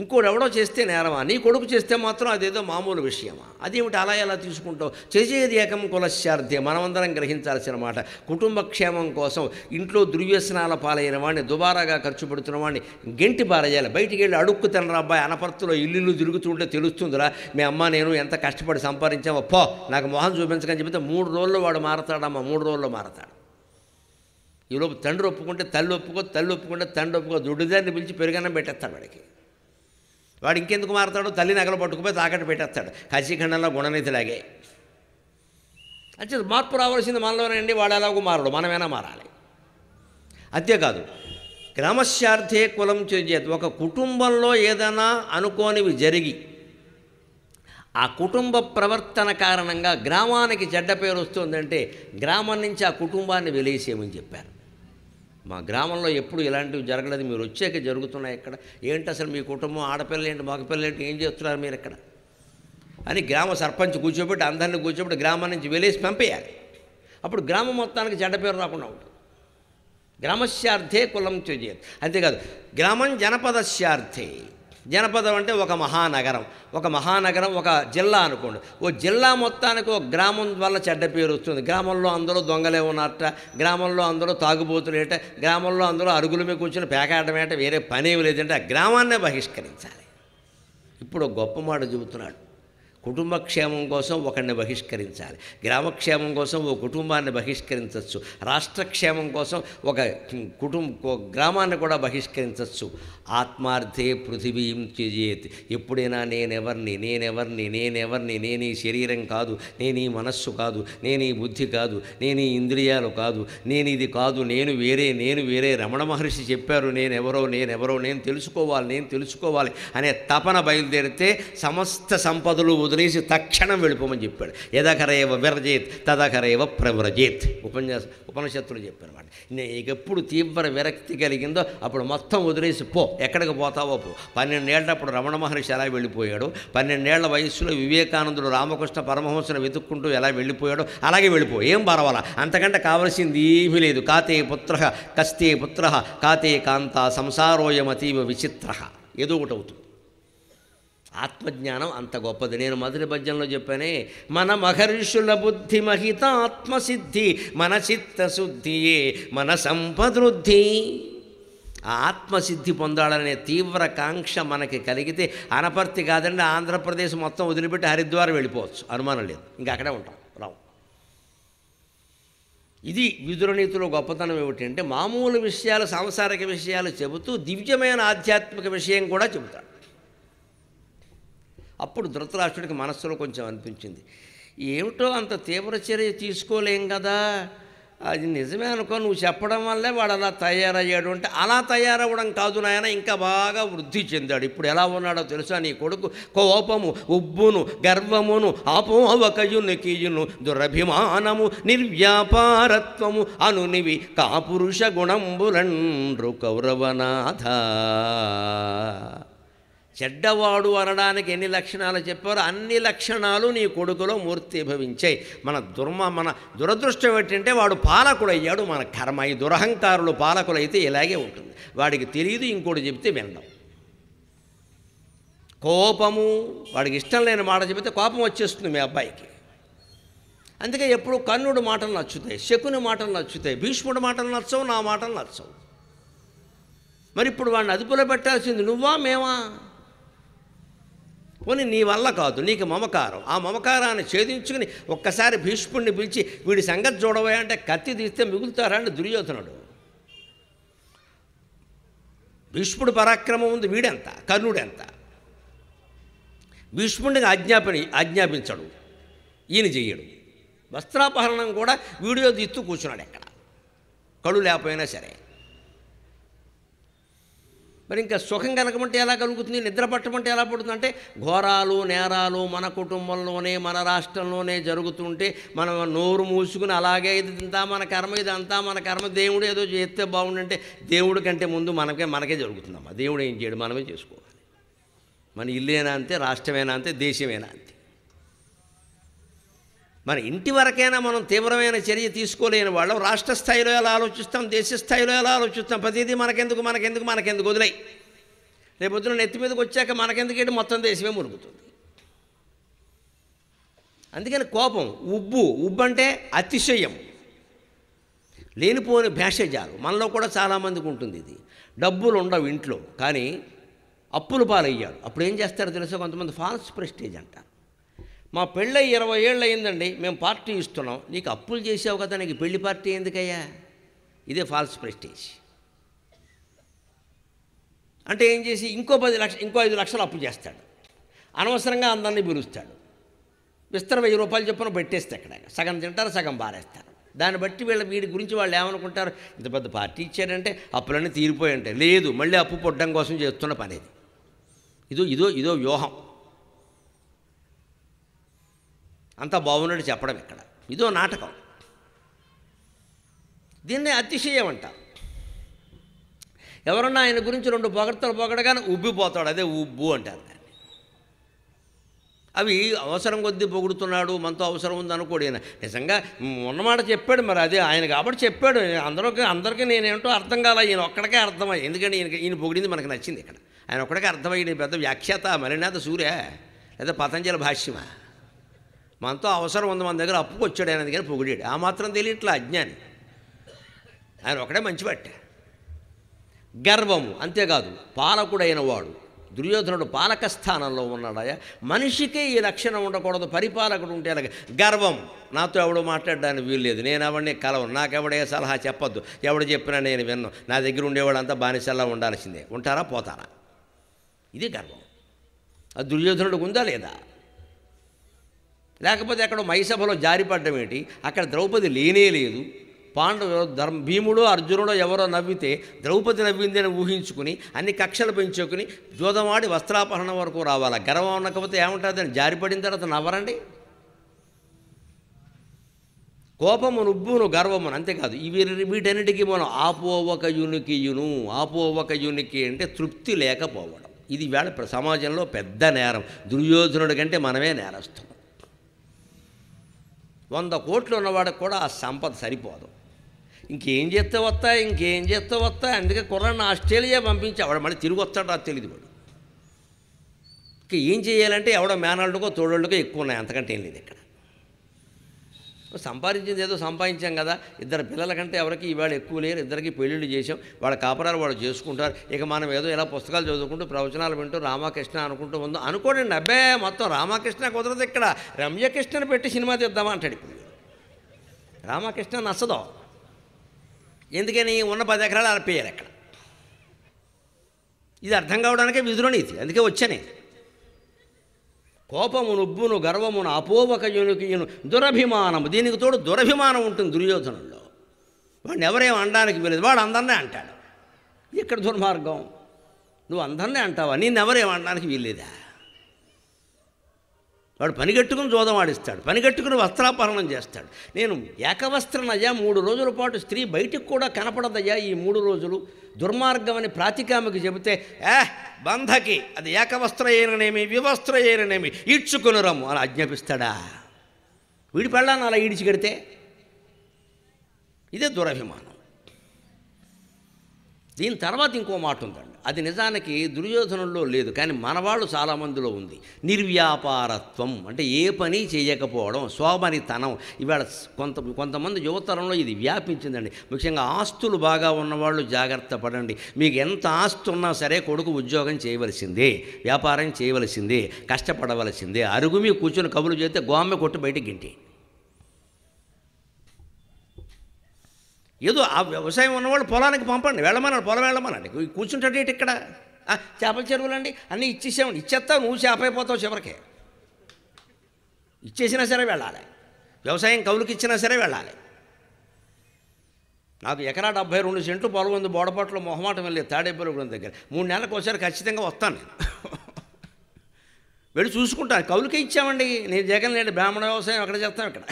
ఇంకోటి ఎవడో చేస్తే నేరమా నీ కొడుకు చేస్తే మాత్రం అదేదో మామూలు విషయమా అదేమిటి అలా ఎలా తీసుకుంటావు చేసేది ఏకం కులశార్థే మనమందరం గ్రహించాల్సిన మాట కుటుంబ క్షేమం కోసం ఇంట్లో దుర్వ్యసనాల పాలైన వాడిని దుబారాగా ఖర్చు పెడుతున్న వాడిని గెంటి పారేయాలి బయటికి వెళ్ళి అడుక్కు తినరా అబ్బాయి అనపర్తులో ఇల్లు తిరుగుతుంటే తెలుస్తుందిరా మీ అమ్మ నేను ఎంత కష్టపడి సంపాదించామో పో నాకు మొహం చూపించకని చెబితే మూడు రోజుల్లో వాడు మారతాడమ్మా మూడు రోజుల్లో మారతాడు ఈలోపు తండ్రి ఒప్పుకుంటే తల్లి ఒప్పుకో తల్లి ఒప్పుకుంటే తండ్రి ఒప్పుకో దుడ్డుదారిని పిలిచి పెరుగన్నం పెట్టేస్తాడు వాడికి వాడు ఇంకెందుకు మారతాడు తల్లి నగలు పట్టుకుపోయి తాకట్టు పెట్టేస్తాడు కాశీఖండంలో గుణనీతిలాగే అంటే మార్పు రావాల్సింది మనలోనండి వాడు ఎలాగో మారడు మనమైనా మారాలి అంతేకాదు గ్రామశార్థే కులం చేత ఒక కుటుంబంలో ఏదైనా అనుకోనివి జరిగి ఆ కుటుంబ ప్రవర్తన కారణంగా గ్రామానికి చెడ్డ పేరు వస్తుందంటే గ్రామం నుంచి ఆ కుటుంబాన్ని వెలేసేయమని చెప్పారు మా గ్రామంలో ఎప్పుడు ఇలాంటివి జరగలేదు మీరు వచ్చాక జరుగుతున్నాయి ఇక్కడ ఏంటి అసలు మీ కుటుంబం ఆడపిల్ల ఏంటి మగపిల్ల ఏంటి ఏం చేస్తున్నారు మీరు ఇక్కడ అని గ్రామ సర్పంచ్ కూర్చోబెట్టి అందరిని కూర్చోబెట్టి గ్రామం నుంచి వెలేసి పంపేయాలి అప్పుడు గ్రామం మొత్తానికి చెడ్డ పేరు రాకుండా ఉంటుంది గ్రామస్యార్థే కులం చేయాలి అంతేకాదు గ్రామం జనపదస్యార్థే జనపదం అంటే ఒక మహానగరం ఒక మహానగరం ఒక జిల్లా అనుకోండి ఓ జిల్లా మొత్తానికి ఒక గ్రామం వల్ల చెడ్డ పేరు వస్తుంది గ్రామంలో అందరూ దొంగలే ఉన్నట్ట గ్రామంలో అందరూ ఏట గ్రామంలో అందరూ అరుగుల మీద కూర్చొని పేకాడమేట వేరే పనేమి లేదంటే ఆ గ్రామాన్నే బహిష్కరించాలి ఇప్పుడు గొప్ప మాట చెబుతున్నాడు కుటుంబక్షేమం కోసం ఒకరిని బహిష్కరించాలి గ్రామక్షేమం కోసం ఓ కుటుంబాన్ని బహిష్కరించవచ్చు రాష్ట్రక్షేమం కోసం ఒక కుటుంబ గ్రామాన్ని కూడా బహిష్కరించవచ్చు ఆత్మార్థే పృథివీం చేయేత్ ఎప్పుడైనా నేనెవర్ని నేనెవర్ని నేనెవర్ని నేను ఈ శరీరం కాదు నేను ఈ మనస్సు కాదు నేను ఈ బుద్ధి కాదు నేను ఈ ఇంద్రియాలు కాదు నేను ఇది కాదు నేను వేరే నేను వేరే రమణ మహర్షి చెప్పారు నేనెవరో నేనెవరో నేను తెలుసుకోవాలి నేను తెలుసుకోవాలి అనే తపన బయలుదేరితే సమస్త సంపదలు వదిలి వదిలేసి తక్షణం వెళ్ళిపోమని చెప్పాడు యదకరేవ విరజేత్ తదకరేవ ప్రవ్రజేత్ ఉపన్యాస ఉపనిషత్తులు చెప్పారన్నమాట నీకు ఎప్పుడు తీవ్ర విరక్తి కలిగిందో అప్పుడు మొత్తం వదిలేసి పో ఎక్కడికి పోతావో పో అప్పుడు రమణ మహర్షి ఎలా వెళ్ళిపోయాడు పన్నెండేళ్ల వయస్సులో వివేకానందుడు రామకృష్ణ పరమహంసను వెతుక్కుంటూ ఎలా వెళ్ళిపోయాడో అలాగే వెళ్ళిపో ఏం పర్వాలా అంతకంటే కావలసింది ఏమీ లేదు కాతే పుత్ర కస్తే పుత్ర కాతే కాంత సంసారోయమతీవ విచిత్ర ఏదో ఒకటి అవుతుంది ఆత్మజ్ఞానం అంత గొప్పది నేను మొదటి పద్యంలో చెప్పానే మన మహర్షుల బుద్ధి మహిత ఆత్మసిద్ధి మన చిత్తశుద్ధియే మన సంపదృద్ధి ఆత్మసిద్ధి పొందాలనే తీవ్ర కాంక్ష మనకి కలిగితే అనపర్తి కాదండి ఆంధ్రప్రదేశ్ మొత్తం వదిలిపెట్టి హరిద్వారం వెళ్ళిపోవచ్చు అనుమానం లేదు ఇంకా అక్కడే ఉంటాం రావు ఇది విదురనీతిలో గొప్పతనం ఏమిటంటే మామూలు విషయాలు సాంసారిక విషయాలు చెబుతూ దివ్యమైన ఆధ్యాత్మిక విషయం కూడా చెబుతాడు అప్పుడు ధృతరాష్ట్రుడికి మనస్సులో కొంచెం అనిపించింది ఏమిటో అంత తీవ్ర చర్య తీసుకోలేం కదా అది నిజమే అనుకో నువ్వు చెప్పడం వల్లే వాడు అలా తయారయ్యాడు అంటే అలా తయారవ్వడం కాదు నాయన ఇంకా బాగా వృద్ధి చెందాడు ఇప్పుడు ఎలా ఉన్నాడో తెలుసా నీ కొడుకు కోపము ఉబ్బును గర్వమును అపోవకయునికియును దురభిమానము నిర్వ్యాపారత్వము అనునివి కాపురుష గుణంబులండ్రు కౌరవనాథ చెడ్డవాడు అనడానికి ఎన్ని లక్షణాలు చెప్పారో అన్ని లక్షణాలు నీ కొడుకులో మూర్తిభవించాయి మన దుర్మ మన దురదృష్టం ఏంటంటే వాడు పాలకుడు అయ్యాడు మన కర్మ ఈ దురహంకారులు పాలకులు అయితే ఇలాగే ఉంటుంది వాడికి తెలియదు ఇంకోటి చెబితే వినడం కోపము వాడికి ఇష్టం లేని మాట చెబితే కోపం వచ్చేస్తుంది మీ అబ్బాయికి అందుకే ఎప్పుడు కర్ణుడు మాటలు నచ్చుతాయి శకుని మాటలు నచ్చుతాయి భీష్ముడి మాటలు నచ్చవు నా మాటలు నచ్చవు మరి ఇప్పుడు వాడిని అదుపులో పెట్టాల్సింది నువ్వా మేమా పోనీ నీ వల్ల కాదు నీకు మమకారం ఆ మమకారాన్ని ఛేదించుకుని ఒక్కసారి భీష్ముడిని పిలిచి వీడి సంగతి చూడబోయంటే అంటే కత్తి తీస్తే మిగులుతారా అని దుర్యోధనుడు భీష్ముడు పరాక్రమం ఉంది వీడెంత కర్ణుడెంత భీష్ముడిని ఆజ్ఞాపని ఆజ్ఞాపించడు ఈయన చెయ్యడు వస్త్రాపహరణం కూడా వీడియో తీస్తూ కూర్చున్నాడు ఎక్కడ కళ్ళు లేకపోయినా సరే మరి ఇంకా సుఖం కలగమంటే ఎలా కలుగుతుంది నిద్ర పట్టమంటే ఎలా పడుతుంది అంటే ఘోరాలు నేరాలు మన కుటుంబంలోనే మన రాష్ట్రంలోనే జరుగుతుంటే మనం నోరు మూసుకుని అలాగే ఇది ఇంతా మన కర్మ ఇదంతా మన కర్మ దేవుడు ఏదో చేస్తే బాగుండంటే దేవుడి కంటే ముందు మనకే మనకే జరుగుతుందమ్మా దేవుడు ఏం చేయడు మనమే చేసుకోవాలి మన ఇల్లేనా అంతే రాష్ట్రమేనా అంతే దేశమేనా అంతే మన ఇంటి వరకైనా మనం తీవ్రమైన చర్య తీసుకోలేని వాళ్ళం రాష్ట్ర స్థాయిలో ఎలా ఆలోచిస్తాం దేశ స్థాయిలో ఎలా ఆలోచిస్తాం ప్రతిదీ మనకెందుకు మనకెందుకు మనకెందుకు వదిలే రేపు వద్దున నెత్తి మీదకి వచ్చాక ఏంటి మొత్తం దేశమే మురుగుతుంది అందుకని కోపం ఉబ్బు ఉబ్బు అంటే అతిశయం లేనిపోని భేషజాలు మనలో కూడా చాలామందికి ఉంటుంది ఇది డబ్బులు ఉండవు ఇంట్లో కానీ అప్పులు పాలయ్యాడు అప్పుడు ఏం చేస్తారు తెలుసా కొంతమంది ఫాల్స్ ప్రెస్టేజ్ అంటారు మా పెళ్ళై ఇరవై ఏళ్ళు అయిందండి మేము పార్టీ ఇస్తున్నాం నీకు అప్పులు చేసావు కదా నీకు పెళ్లి పార్టీ ఎందుకయ్యా ఇదే ఫాల్స్ ప్రెస్టేజ్ అంటే ఏం చేసి ఇంకో పది లక్ష ఇంకో ఐదు లక్షలు అప్పు చేస్తాడు అనవసరంగా అందరినీ పిలుస్తాడు విస్తర వెయ్యి రూపాయలు చెప్పిన పెట్టేస్తే అక్కడ సగం తింటారు సగం బారేస్తారు దాన్ని బట్టి వీళ్ళ వీడి గురించి వాళ్ళు ఏమనుకుంటారు ఇంత పెద్ద పార్టీ ఇచ్చారంటే అప్పులన్నీ తీరిపోయి ఉంటాయి లేదు మళ్ళీ అప్పు పుట్టడం కోసం చేస్తున్న పనేది ఇదో ఇదో ఇదో వ్యూహం అంతా బాగున్నాడు చెప్పడం ఇక్కడ ఇదో నాటకం దీన్ని అతిశయం అంట ఎవరన్నా ఆయన గురించి రెండు పొగడతలు పొగడగానే ఉబ్బిపోతాడు అదే ఉబ్బు అంటారు దాన్ని అవి అవసరం కొద్దీ పొగుడుతున్నాడు మనతో అవసరం ఉందనుకోడు ఈయన నిజంగా ఉన్నమాట చెప్పాడు మరి అదే ఆయన కాబట్టి చెప్పాడు అందరూ అందరికీ నేనేంటో అర్థం కాల ఈయన ఒక్కడికే అర్థమయ్యి ఎందుకంటే ఈయన ఈయన పొగిడింది మనకు నచ్చింది ఇక్కడ ఆయన ఒక్కడికే అర్థమయ్యి పెద్ద వ్యాఖ్యాత మరినాథ సూర్య లేదా పతంజలి భాష్యమా మనతో అవసరం ఉంది మన దగ్గర అప్పుకు వచ్చాడు ఆయన దగ్గర పొగిడాడు ఆ మాత్రం తెలియట్లా అజ్ఞాని ఆయన ఒకడే పట్టే గర్వము అంతేకాదు పాలకుడైన వాడు దుర్యోధనుడు పాలక స్థానంలో ఉన్నాడాయా మనిషికే ఈ లక్షణం ఉండకూడదు పరిపాలకుడు ఉంటే అలాగే గర్వం నాతో ఎవడు మాట్లాడడానికి వీల్లేదు నేను ఎవడిని కలవను నాకు ఎవడే సలహా చెప్పద్దు ఎవడు చెప్పినా నేను విన్ను నా దగ్గర ఉండేవాడు అంతా బానిసల్లా ఉండాల్సిందే ఉంటారా పోతారా ఇది గర్వం అది దుర్యోధనుడికి ఉందా లేదా లేకపోతే అక్కడ మైసభలో జారిపడ్డం ఏంటి అక్కడ ద్రౌపది లేనే లేదు పాండవ ధర్మ భీముడో అర్జునుడో ఎవరో నవ్వితే ద్రౌపది నవ్వింది అని ఊహించుకుని అన్ని కక్షలు పెంచుకుని జోదమాడి వస్త్రాపహరణం వరకు రావాలి గర్వం ఉండకపోతే అని జారిపడిన తర్వాత నవ్వరండి కోపము నుబ్బును గర్వమును అంతేకాదు ఇవి వీటన్నిటికీ మనం ఆపోవక యునికియును ఆపోవక యునికి అంటే తృప్తి లేకపోవడం ఇది వేళ సమాజంలో పెద్ద నేరం దుర్యోధనుడి కంటే మనమే నేరస్తాం వంద కోట్లు ఉన్నవాడికి కూడా ఆ సంపద సరిపోదు ఇంకేం చేస్తే వస్తా ఇంకేం చేస్తే వస్తా అందుకే కుర్రాన్ని ఆస్ట్రేలియా పంపించి ఆవిడ మళ్ళీ తిరిగి వస్తాడు తెలియదు వాడు ఇంకా ఏం చేయాలంటే ఎవడో మేనాళ్ళకో తోడోళ్ళకో ఎక్కువ ఉన్నాయి అంతకంటే ఏం లేదు ఇక్కడ సో సంపాదించింది ఏదో సంపాదించాం కదా ఇద్దరు పిల్లల కంటే ఎవరికి ఇవాళ ఎక్కువ లేరు ఇద్దరికి పెళ్ళిళ్ళు చేసాం వాళ్ళ కాపురాలు వాళ్ళు చేసుకుంటారు ఇక మనం ఏదో ఇలా పుస్తకాలు చదువుకుంటూ ప్రవచనాలు వింటూ రామకృష్ణ అనుకుంటూ ఉందో అనుకోండి అబ్బే మొత్తం రామకృష్ణ కుదరదు ఇక్కడ రమ్యకృష్ణను పెట్టి సినిమా తీద్దామా అంటాడు ఇప్పుడు రామకృష్ణ నచ్చదో ఎందుకని ఉన్న పది ఎకరాలు అర్పేయాలి అక్కడ ఇది అర్థం కావడానికే విధులనీతి అందుకే వచ్చానే కోపము ఉబ్బును గర్వమును అపోవకయునికియును దురభిమానము దీనికి తోడు దురభిమానం ఉంటుంది దుర్యోధనంలో వాడిని ఎవరేమి అనడానికి వీలేదు వాడు అందరినే అంటాడు ఇక్కడ దుర్మార్గం నువ్వు అందరినే అంటావా నేను ఎవరేమి అనడానికి వీల్లేదా వాడు పనిగట్టుకుని జోదమాడిస్తాడు పనిగట్టుకుని వస్త్రాపహరణం చేస్తాడు నేను ఏకవస్త్రనయ్యా మూడు రోజుల పాటు స్త్రీ బయటికి కూడా కనపడదయ్యా ఈ మూడు రోజులు దుర్మార్గం అని ప్రాతికామకి చెబితే ఏ బంధకి అది ఏకవస్త్రయేననేమి వివస్త్రయేననేమి ఈడ్చుకుని రమ్ము అని ఆజ్ఞాపిస్తాడా వీడి పెళ్ళాన్ని అలా ఈడ్చి కడితే ఇదే దురభిమానం దీని తర్వాత ఇంకో మాట ఉందండి అది నిజానికి దుర్యోధనంలో లేదు కానీ మనవాళ్ళు చాలామందిలో ఉంది నిర్వ్యాపారత్వం అంటే ఏ పని చేయకపోవడం స్వమనితనం ఇవాళ కొంత కొంతమంది యువతరంలో ఇది వ్యాపించిందండి ముఖ్యంగా ఆస్తులు బాగా ఉన్నవాళ్ళు జాగ్రత్త పడండి మీకు ఎంత ఆస్తి ఉన్నా సరే కొడుకు ఉద్యోగం చేయవలసిందే వ్యాపారం చేయవలసిందే కష్టపడవలసిందే అరుగు మీ కూర్చొని కబులు చేస్తే గోమె కొట్టు బయట గింటి ఏదో ఆ వ్యవసాయం ఉన్నవాళ్ళు పొలానికి పంపండి వెళ్ళమన్నాడు పొలం కూర్చుంటాడు ఏంటి ఇక్కడ చేపల చెరువులండి అన్నీ ఇచ్చేసామండి ఇచ్చేస్తావు నువ్వు చేప అయిపోతావు చివరికి ఇచ్చేసినా సరే వెళ్ళాలి వ్యవసాయం కౌలుకి ఇచ్చినా సరే వెళ్ళాలి నాకు ఎకరా డెబ్బై రెండు సెంట్లు పొలం ఉంది బోడపాట్లు మొహమాటం వెళ్ళి తాడేపల్లిగూడెం దగ్గర మూడు నెలలకు ఒకసారి ఖచ్చితంగా వస్తాను నేను వెళ్ళి చూసుకుంటాను కౌలుకే ఇచ్చామండి నేను జగన్ లేడు బ్రాహ్మణ వ్యవసాయం ఎక్కడ చేస్తాం ఇక్కడ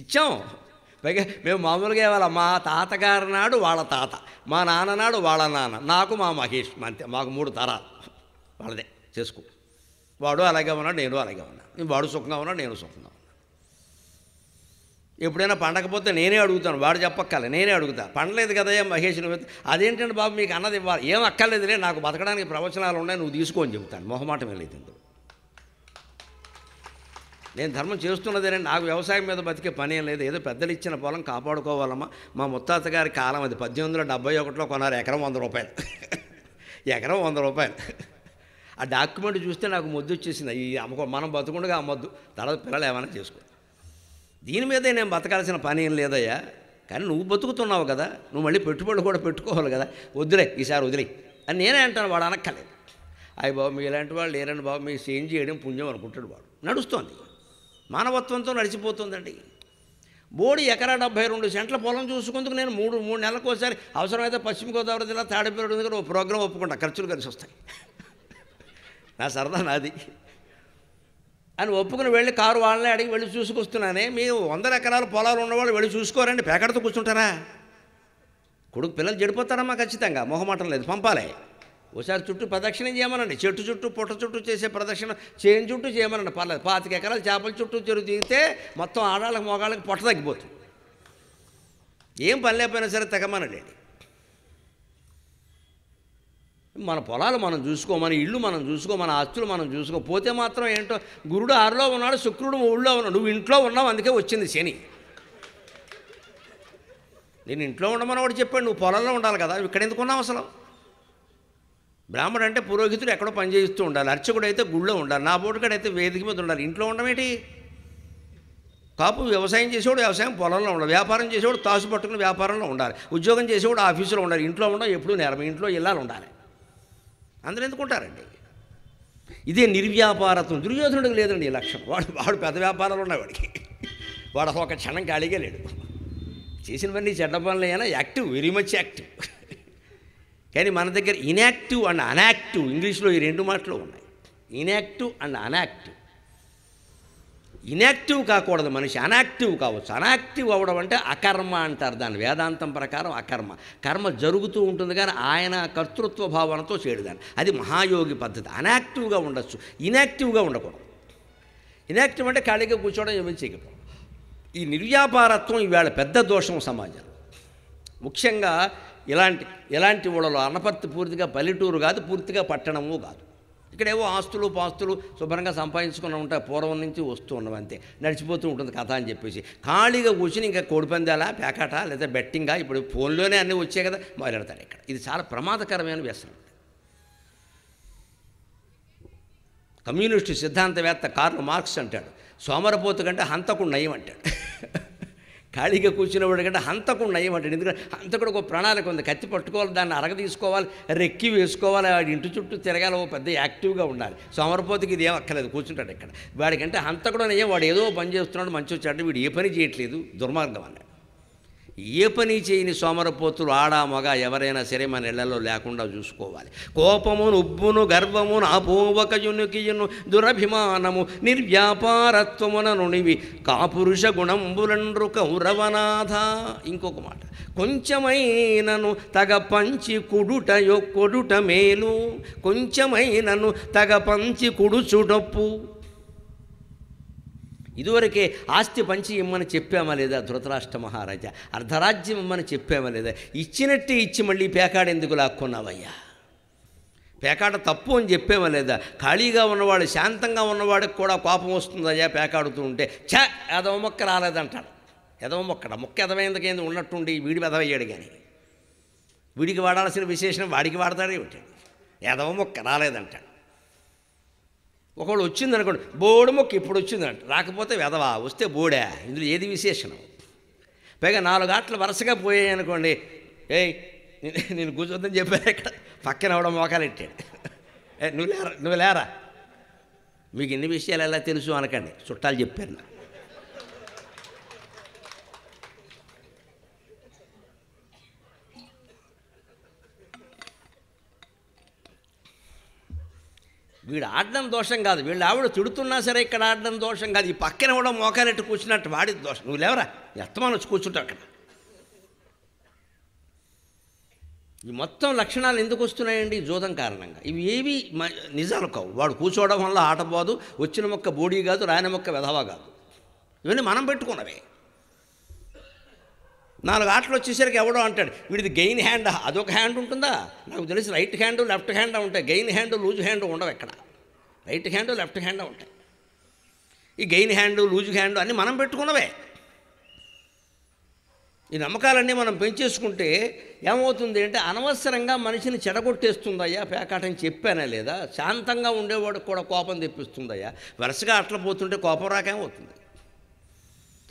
ఇచ్చాం పైగా మేము మామూలుగా ఇవ్వాలి మా తాతగారి నాడు వాళ్ళ తాత మా నాన్ననాడు వాళ్ళ నాన్న నాకు మా మహేష్ అంతే మాకు మూడు తరాలు వాళ్ళదే చేసుకో వాడు అలాగే ఉన్నాడు నేను అలాగే ఉన్నాను వాడు సుఖంగా ఉన్నాడు నేను సుఖంగా ఉన్నాను ఎప్పుడైనా పండకపోతే నేనే అడుగుతాను వాడు చెప్పక్కలే నేనే అడుగుతా పండలేదు ఏం మహేష్ నువ్వు అదేంటంటే బాబు మీకు అన్నది ఇవ్వాలి ఏం అక్కర్లేదులే నాకు బతకడానికి ప్రవచనాలు ఉన్నాయి నువ్వు తీసుకోని చెబుతాను మొహమాటమే లేదు ఇందులో నేను ధర్మం చేస్తున్నదేనే నాకు వ్యవసాయం మీద బతికే పని ఏం లేదు ఏదో పెద్దలు ఇచ్చిన పొలం కాపాడుకోవాలమ్మా మా ముత్తాత గారి కాలం అది పద్దెనిమిది వందల డెబ్బై ఒకటిలో కొన్నారు ఎకరం వంద రూపాయలు ఎకరం వంద రూపాయలు ఆ డాక్యుమెంట్ చూస్తే నాకు మొద్దు వచ్చేసింది ఈ అమ్మకో మనం బతుకుండగా అమ్మద్దు తర్వాత పిల్లలు ఏమైనా చేసుకో దీని మీదే నేను బతకాల్సిన పని ఏం లేదయ్యా కానీ నువ్వు బతుకుతున్నావు కదా నువ్వు మళ్ళీ పెట్టుబడులు కూడా పెట్టుకోవాలి కదా వద్దులే ఈసారి వదిలే అని నేనే అంటాను వాడు అనక్కలేదు అయ్యి బాబు మీ ఇలాంటి వాళ్ళు లేరని బాబు మీ సేంజ్ చేయడం పుణ్యం అనుకుంటాడు వాడు నడుస్తోంది మానవత్వంతో నడిచిపోతుందండి బోడి ఎకరా డెబ్బై రెండు సెంట్ల పొలం చూసుకుందుకు నేను మూడు మూడు నెలలకు ఒకసారి అవసరమైతే పశ్చిమ గోదావరి జిల్లా తాడేపల్లి దగ్గర ఓ ప్రోగ్రాం ఒప్పుకుంటా ఖర్చులు కలిసి వస్తాయి నా సరదా నాది అని ఒప్పుకుని వెళ్ళి కారు వాళ్ళని అడిగి వెళ్ళి చూసుకొస్తున్నానే మీరు వందల ఎకరాల పొలాలు ఉన్నవాళ్ళు వెళ్ళి చూసుకోరండి పేకడతో కూర్చుంటారా కొడుకు పిల్లలు చెడిపోతారమ్మా ఖచ్చితంగా మొహమాటం లేదు పంపాలి ఒకసారి చుట్టూ ప్రదక్షిణం చేయమనండి చెట్టు చుట్టూ పుట్ట చుట్టూ చేసే ప్రదక్షిణ చేయని చుట్టూ చేయమనండి పర్లేదు పాతిక ఎకరాలు చేపల చుట్టూ చెరువు దిగితే మొత్తం ఆడాలకు మొగాళ్ళకి పొట్ట తగ్గిపోతుంది ఏం పని లేకపోయినా సరే తెగమనండి మన పొలాలు మనం చూసుకో మన ఇల్లు మనం చూసుకో మన ఆస్తులు మనం చూసుకోపోతే మాత్రం ఏంటో గురుడు ఆరులో ఉన్నాడు శుక్రుడు ఊళ్ళో ఉన్నాడు నువ్వు ఇంట్లో ఉన్నావు అందుకే వచ్చింది శని నేను ఇంట్లో ఉండమని ఒకటి చెప్పాడు నువ్వు పొలంలో ఉండాలి కదా ఇక్కడ ఎందుకున్నావు అసలు బ్రాహ్మడు అంటే పురోహితుడు ఎక్కడో పనిచేస్తూ ఉండాలి అర్చకుడు అయితే గుళ్ళో ఉండాలి నా అయితే వేదిక మీద ఉండాలి ఇంట్లో ఉండమేటి కాపు వ్యవసాయం చేసేవాడు వ్యవసాయం పొలంలో ఉండాలి వ్యాపారం చేసేవాడు తాసు పట్టుకుని వ్యాపారంలో ఉండాలి ఉద్యోగం చేసేవాడు ఆఫీసులో ఉండాలి ఇంట్లో ఉండడం ఎప్పుడూ నేరం ఇంట్లో ఇల్లాలు ఉండాలి అందరూ ఎందుకుంటారండి ఇదే నిర్వ్యాపారత్వం దుర్యోధనుడికి లేదండి ఈ లక్ష్యం వాడు వాడు పెద్ద వ్యాపారాలు ఉన్నాయి వాడికి వాడు ఒక క్షణం ఖాళీగా లేడు చేసినవన్నీ చెడ్డ పనులు అయినా యాక్టివ్ వెరీ మచ్ యాక్టివ్ కానీ మన దగ్గర ఇన్యాక్టివ్ అండ్ అనాక్టివ్ ఇంగ్లీష్లో ఈ రెండు మాటలు ఉన్నాయి ఇన్యాక్టివ్ అండ్ అనాక్టివ్ ఇన్యాక్టివ్ కాకూడదు మనిషి అనాక్టివ్ కావచ్చు అనాక్టివ్ అవ్వడం అంటే అకర్మ అంటారు దాని వేదాంతం ప్రకారం అకర్మ కర్మ జరుగుతూ ఉంటుంది కానీ ఆయన కర్తృత్వ భావనతో చేయడదాన్ని అది మహాయోగి పద్ధతి అనాక్టివ్గా ఉండొచ్చు ఇనాక్టివ్గా ఉండకూడదు ఇనాక్టివ్ అంటే ఖాళీగా కూర్చోవడం ఏమీ చేయకపోవడం ఈ నిర్వ్యాపారత్వం ఈవేళ పెద్ద దోషం సమాజం ముఖ్యంగా ఇలాంటి ఇలాంటి ఊళ్ళలో అన్నపర్తి పూర్తిగా పల్లెటూరు కాదు పూర్తిగా పట్టణము కాదు ఇక్కడేవో ఆస్తులు పాస్తులు శుభ్రంగా సంపాదించుకుని ఉంటాయి పూర్వం నుంచి వస్తూ ఉన్నవంతే అంతే నడిచిపోతూ ఉంటుంది కథ అని చెప్పేసి ఖాళీగా కూర్చుని ఇంకా కోడిపందాలా పేకాట లేదా బెట్టింగా ఇప్పుడు ఫోన్లోనే అన్నీ వచ్చాయి కదా మొదలెడతారు ఇక్కడ ఇది చాలా ప్రమాదకరమైన వ్యసనం కమ్యూనిస్టు సిద్ధాంతవేత్త కార్లు మార్క్స్ అంటాడు సోమరపోతు కంటే హంతకుండా నయం అంటాడు ఖాళీగా కూర్చునేవాడు కంటే హంతకుండా అయ్యేవాడు ఎందుకంటే హంతకుడు ఒక ప్రణాళిక ఉంది కత్తి పట్టుకోవాలి దాన్ని అరగ తీసుకోవాలి రెక్కి వేసుకోవాలి వాడి ఇంటి చుట్టూ తిరగాలి ఓ పెద్ద యాక్టివ్గా ఉండాలి సోమరపోతికి ఇది ఏం అక్కర్లేదు కూర్చుంటాడు ఇక్కడ వాడికంటే హంతకుడు అయ్యే వాడు ఏదో పని చేస్తున్నాడు మంచి వచ్చాడు వీడు ఏ పని చేయట్లేదు దుర్మార్గం అన్నాడు ఏ పని చేయని సోమరపోతులు ఆడా మగ ఎవరైనా సరే మన ఇళ్లలో లేకుండా చూసుకోవాలి కోపమును ఉబ్బును గర్వమును అపోవకయునుకియును దురభిమానము నిర్వ్యాపారత్వమునను నివి కాపురుష గుణంబులండ్రు కౌరవనాథ ఇంకొక మాట కొంచెమైనను తగ పంచి కుడుట కొడుట మేలు కొంచెమైనను తగ పంచి కుడుచుడప్పు ఇదివరకే ఆస్తి పంచి ఇమ్మని చెప్పామా లేదా ధృతరాష్ట్ర మహారాజా అర్ధరాజ్యం ఇమ్మని చెప్పామా లేదా ఇచ్చినట్టే ఇచ్చి మళ్ళీ పేకాడ ఎందుకు లాక్కున్నావయ్యా పేకాట తప్పు అని చెప్పేమో లేదా ఖాళీగా ఉన్నవాడు శాంతంగా ఉన్నవాడికి కూడా కోపం వస్తుందయ్యా పేకాడుతూ ఉంటే ఛ ఎదవ మొక్క రాలేదంటాడు ఎదవ మొక్కడ మొక్క ఎదవైందుకేంది ఉన్నట్టుండి వీడి ఎదవయ్యాడు కానీ వీడికి వాడాల్సిన విశేషం వాడికి వాడతాడే ఉంటాడు ఎదవ మొక్క రాలేదంటాడు ఒకళ్ళు వచ్చింది అనుకోండి బోడు మొక్క ఇప్పుడు వచ్చిందంట రాకపోతే వెదవా వస్తే బోడే ఇందులో ఏది విశేషం పైగా నాలుగు ఆటలు వరుసగా పోయాయి అనుకోండి ఏయ్ నేను కూర్చోద్దని చెప్పాను ఇక్కడ పక్కన అవడం మోకాలెట్టాడు నువ్వు లేరా నువ్వు లేరా మీకు ఎన్ని విషయాలు ఎలా తెలుసు అనకండి చుట్టాలు చెప్పారు నాకు వీడు ఆడడం దోషం కాదు వీళ్ళు ఆవిడ తిడుతున్నా సరే ఇక్కడ ఆడడం దోషం కాదు ఈ పక్కన కూడా మోకాలెట్టు కూర్చున్నట్టు వాడి దోషం నువ్వు లేవరా ఎత్తమాన వచ్చి కూర్చుంటావు అక్కడ ఈ మొత్తం లక్షణాలు ఎందుకు వస్తున్నాయండి జోదం కారణంగా ఇవి ఏవి నిజాలు కావు వాడు కూర్చోవడం వల్ల ఆట వచ్చిన మొక్క బోడీ కాదు రాయిన మొక్క వెధవా కాదు ఇవన్నీ మనం పెట్టుకున్నవే నాలుగు ఆటలు వచ్చేసరికి ఎవడో అంటాడు వీడిది గెయిన్ హ్యాండ్ అదొక హ్యాండ్ ఉంటుందా నాకు తెలిసి రైట్ హ్యాండ్ లెఫ్ట్ హ్యాండ్ ఉంటాయి గెయిన్ హ్యాండ్ లూజ్ హ్యాండ్ ఉండవు ఎక్కడ రైట్ హ్యాండ్ లెఫ్ట్ హ్యాండ్ ఉంటాయి ఈ గెయిన్ హ్యాండ్ లూజ్ హ్యాండ్ అన్నీ మనం పెట్టుకున్నవే ఈ నమ్మకాలన్నీ మనం పెంచేసుకుంటే ఏమవుతుంది అంటే అనవసరంగా మనిషిని చెడగొట్టేస్తుందయ్యా పేకాటని చెప్పానా లేదా శాంతంగా ఉండేవాడికి కూడా కోపం తెప్పిస్తుందయ్యా వరుసగా అట్ల పోతుంటే కోపం రాకేమవుతుంది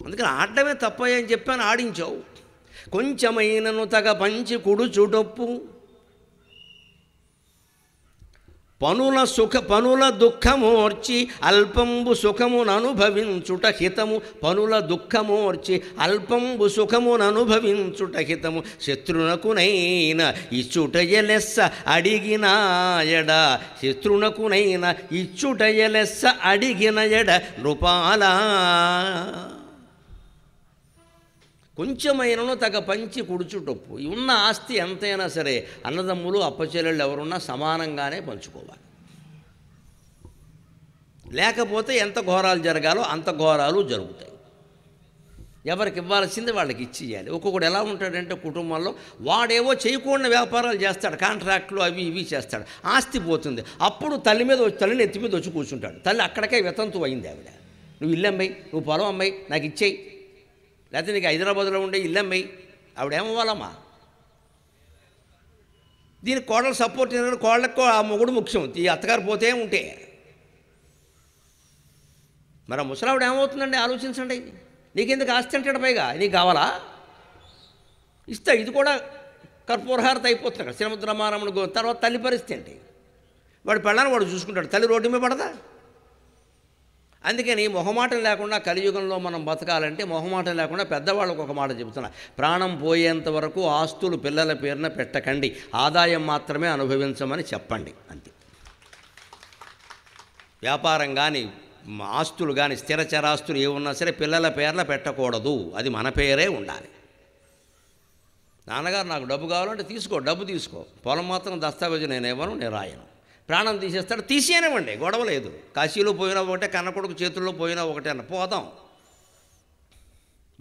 అందుకని ఆడమే తప్పయ్యని చెప్పాను ఆడించావు కొంచెమైనను తగ పంచి కుడు చుడొప్పు పనుల సుఖ పనుల దుఃఖమోర్చి అల్పంబు సుఖమును అనుభవించుట హితము పనుల దుఃఖమోర్చి అల్పంబు సుఖమును అనుభవించుట హితము శత్రునకునైన ఇచ్చుటయలెస్స అడిగినాయడ శత్రునకునైన ఇచ్చుటయలెస్స ఎడ నృపాలా కొంచెమైనను తగ పంచి కుడుచుటప్పు ఉన్న ఆస్తి ఎంతైనా సరే అన్నదమ్ములు అప్పచెల్లెళ్ళు ఎవరున్నా సమానంగానే పంచుకోవాలి లేకపోతే ఎంత ఘోరాలు జరగాలో అంత ఘోరాలు జరుగుతాయి ఎవరికి ఇవ్వాల్సింది వాళ్ళకి ఇచ్చేయాలి ఒక్కొక్కడు ఎలా ఉంటాడంటే కుటుంబంలో వాడేవో చేయకూడని వ్యాపారాలు చేస్తాడు కాంట్రాక్ట్లు అవి ఇవి చేస్తాడు ఆస్తి పోతుంది అప్పుడు తల్లి మీద తల్లిని ఎత్తి మీద వచ్చి కూర్చుంటాడు తల్లి అక్కడికే వితంతు అయింది ఆవిడ నువ్వు ఇల్లు అమ్మాయి నువ్వు పొలం అమ్మాయి నాకు ఇచ్చేయి లేకపోతే నీకు హైదరాబాద్లో ఉండే ఇల్లు అమ్మాయి ఆవిడేమవ్వాలమ్మా దీని కోడలు సపోర్ట్ చేయాలని కోడలకు ఆ మొగుడు ముఖ్యం ఈ అత్తగారు పోతే ఉంటే మరి ముసలావిడ ఏమవుతుందండి ఆలోచించండి నీకెందుకు ఆస్తి అంటాడు పైగా నీకు కావాలా ఇస్తా ఇది కూడా కర్పూరహారత అయిపోతుంది అక్కడ శ్రీముద్రమారముడు తర్వాత తల్లి పరిస్థితి అండి వాడు పెళ్ళాన్ని వాడు చూసుకుంటాడు తల్లి రోడ్డు మీద పడదా అందుకని మొహమాటం లేకుండా కలియుగంలో మనం బతకాలంటే మొహమాటం లేకుండా పెద్దవాళ్ళకు ఒక మాట చెబుతున్నా ప్రాణం పోయేంత వరకు ఆస్తులు పిల్లల పేరున పెట్టకండి ఆదాయం మాత్రమే అనుభవించమని చెప్పండి అంతే వ్యాపారం కానీ ఆస్తులు కానీ స్థిర చరాస్తులు ఏమున్నా సరే పిల్లల పేర్ల పెట్టకూడదు అది మన పేరే ఉండాలి నాన్నగారు నాకు డబ్బు కావాలంటే తీసుకో డబ్బు తీసుకో పొలం మాత్రం దస్తావేజు నేను ఇవ్వను నేను రాయను ప్రాణం తీసేస్తాడు తీసేయనివ్వండి గొడవ లేదు కాశీలో పోయినా ఒకటే కన్నకొడుకు చేతుల్లో పోయినా ఒకటే అన్న పోదాం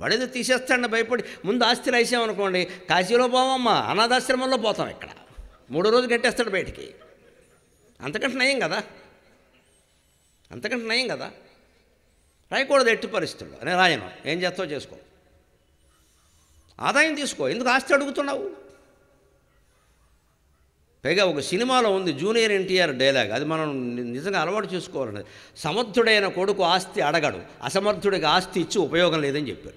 వాడేదో తీసేస్తాడని భయపడి ముందు ఆస్తి రాసామనుకోండి కాశీలో పోవమ్మా అనాథాశ్రమంలో పోతాం ఇక్కడ మూడో రోజు కట్టేస్తాడు బయటికి అంతకంటే నయం కదా అంతకంటే నయం కదా రాయకూడదు ఎట్టి పరిస్థితుల్లో నేను రాయను ఏం చేస్తావు చేసుకో ఆదాయం తీసుకో ఎందుకు ఆస్తి అడుగుతున్నావు పైగా ఒక సినిమాలో ఉంది జూనియర్ ఎన్టీఆర్ డైలాగ్ అది మనం నిజంగా అలవాటు చేసుకోవాలన్నది సమర్థుడైన కొడుకు ఆస్తి అడగడు అసమర్థుడికి ఆస్తి ఇచ్చి ఉపయోగం లేదని చెప్పారు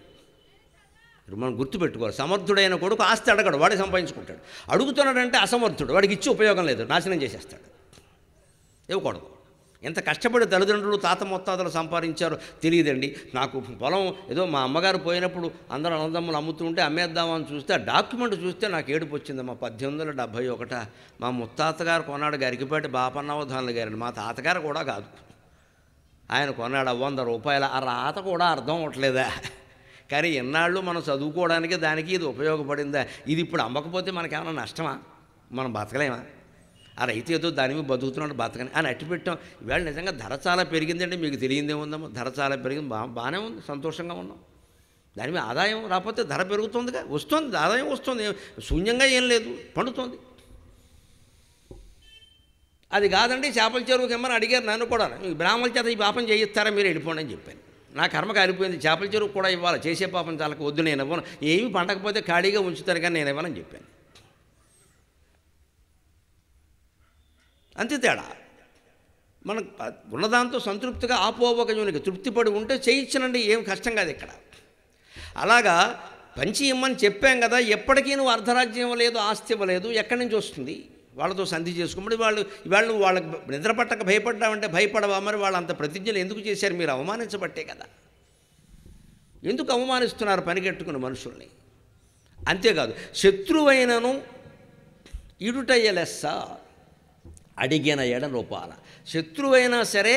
మనం గుర్తుపెట్టుకోవాలి సమర్థుడైన కొడుకు ఆస్తి అడగడు వాడే సంపాదించుకుంటాడు అడుగుతున్నాడంటే అసమర్థుడు వాడికి ఇచ్చి ఉపయోగం లేదు నాశనం చేసేస్తాడు ఇవ్వకూడదు ఎంత కష్టపడి తల్లిదండ్రులు తాత ముత్తాతలు సంపాదించారో తెలియదండి నాకు పొలం ఏదో మా అమ్మగారు పోయినప్పుడు అందరూ అన్నదమ్ములు అమ్ముతుంటే అమ్మేద్దామని చూస్తే ఆ డాక్యుమెంట్ చూస్తే నాకు ఏడుపు వచ్చింది మా పద్దెనిమిది వందల డెబ్భై ఒకట మా ముత్తాతగారు కొన్నాడు గరికిపేట బాపన్నవధానులు గారండి మా తాతగారు కూడా కాదు ఆయన కొన్నాడు వంద రూపాయల ఆ రాత కూడా అర్థం అవట్లేదా కానీ ఎన్నాళ్ళు మనం చదువుకోవడానికి దానికి ఇది ఉపయోగపడిందా ఇది ఇప్పుడు అమ్మకపోతే మనకేమైనా నష్టమా మనం బతకలేమా ఆ రైతు ఏదో దాని మీద బతుకుతున్నాడు బతకని అని అట్టి పెట్టాం ఇవాళ నిజంగా ధర చాలా పెరిగిందండి మీకు ఉందాము ధర చాలా పెరిగింది బా బాగానే ఉంది సంతోషంగా ఉన్నాం దాని మీద ఆదాయం రాకపోతే ధర పెరుగుతుందిగా వస్తుంది ఆదాయం వస్తుంది శూన్యంగా ఏం లేదు పండుతుంది అది కాదండి చేపల చెరువుకి ఏమని అడిగారు నన్ను కూడా బ్రాహ్మణ చేత ఈ పాపం చేయిస్తారా మీరు వెళ్ళిపోండి అని చెప్పాను నా కర్మ కాలిపోయింది చేపల చెరువు కూడా ఇవ్వాలి చేసే పాపం చాలా వద్దు నేను ఇవ్వను ఏమి పండకపోతే ఖాళీగా ఉంచుతారు కానీ నేను ఇవ్వనని చెప్పాను అంతే తేడా మన ఉన్నదాంతో సంతృప్తిగా ఆపోవకజునికి తృప్తిపడి ఉంటే చేయించనండి ఏం కష్టం కాదు ఇక్కడ అలాగా పంచి ఇమ్మని చెప్పాం కదా ఎప్పటికీ నువ్వు అర్ధరాజ్యం ఇవ్వలేదు ఆస్తి ఇవ్వలేదు ఎక్కడి నుంచి వస్తుంది వాళ్ళతో సంధి చేసుకోమని వాళ్ళు ఇవాళ నువ్వు వాళ్ళకి నిద్ర పట్టక భయపడ్డావంటే భయపడవా మరి వాళ్ళు అంత ప్రతిజ్ఞలు ఎందుకు చేశారు మీరు అవమానించబట్టే కదా ఎందుకు అవమానిస్తున్నారు పనిగెట్టుకున్న మనుషుల్ని అంతేకాదు శత్రువైనను ఇడుటయ్యలెస్సా అడిగిన ఎడలోపాల శత్రువైనా సరే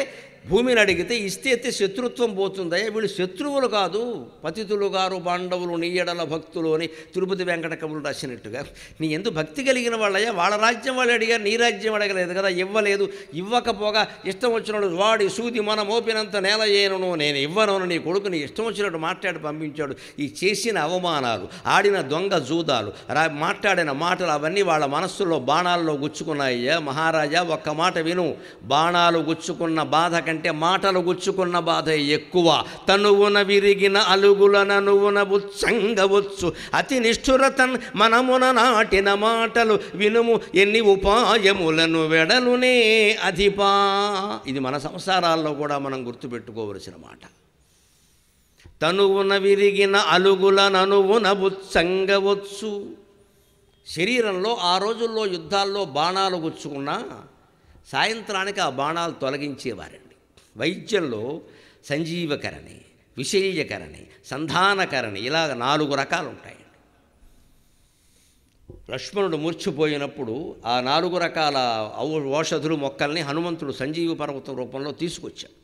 భూమిని అడిగితే ఇస్తే అయితే శత్రుత్వం పోతుందయ్యా వీళ్ళు శత్రువులు కాదు పతితులు గారు పాండవులు నీయడల భక్తులు అని తిరుపతి వెంకట కవులు రాసినట్టుగా నీ ఎందు భక్తి కలిగిన వాళ్ళయ్యా వాళ్ళ రాజ్యం వాళ్ళు అడిగారు నీ రాజ్యం అడగలేదు కదా ఇవ్వలేదు ఇవ్వకపోగా ఇష్టం వచ్చినాడు వాడి సూది మన మోపినంత నేల చేయను నేను ఇవ్వను నీ కొడుకు నీ ఇష్టం వచ్చినట్టు మాట్లాడి పంపించాడు ఈ చేసిన అవమానాలు ఆడిన దొంగ జూదాలు రా మాట్లాడిన మాటలు అవన్నీ వాళ్ళ మనస్సులో బాణాల్లో గుచ్చుకున్నాయ్యా మహారాజా ఒక్క మాట విను బాణాలు గుచ్చుకున్న బాధ కంటే మాటలు గుచ్చుకున్న బాధ ఎక్కువ తనువున విరిగిన అలుగుల నువ్వున బుచ్చంగవచ్చు అతి నిష్ఠురతన్ మనమున నాటిన మాటలు వినుము ఎన్ని ఉపాయములను వెడలునే అధిపా ఇది మన సంసారాల్లో కూడా మనం గుర్తుపెట్టుకోవలసిన మాట తనువున విరిగిన అలుగుల ననువున బుచ్చంగవచ్చు శరీరంలో ఆ రోజుల్లో యుద్ధాల్లో బాణాలు గుచ్చుకున్నా సాయంత్రానికి ఆ బాణాలు తొలగించేవారండి వైద్యంలో సంజీవకరణి విషయకరణి సంధానకరణి ఇలాగ నాలుగు రకాలు ఉంటాయి లక్ష్మణుడు మూర్చిపోయినప్పుడు ఆ నాలుగు రకాల ఔషధులు మొక్కల్ని హనుమంతుడు సంజీవ పర్వత రూపంలో తీసుకొచ్చాడు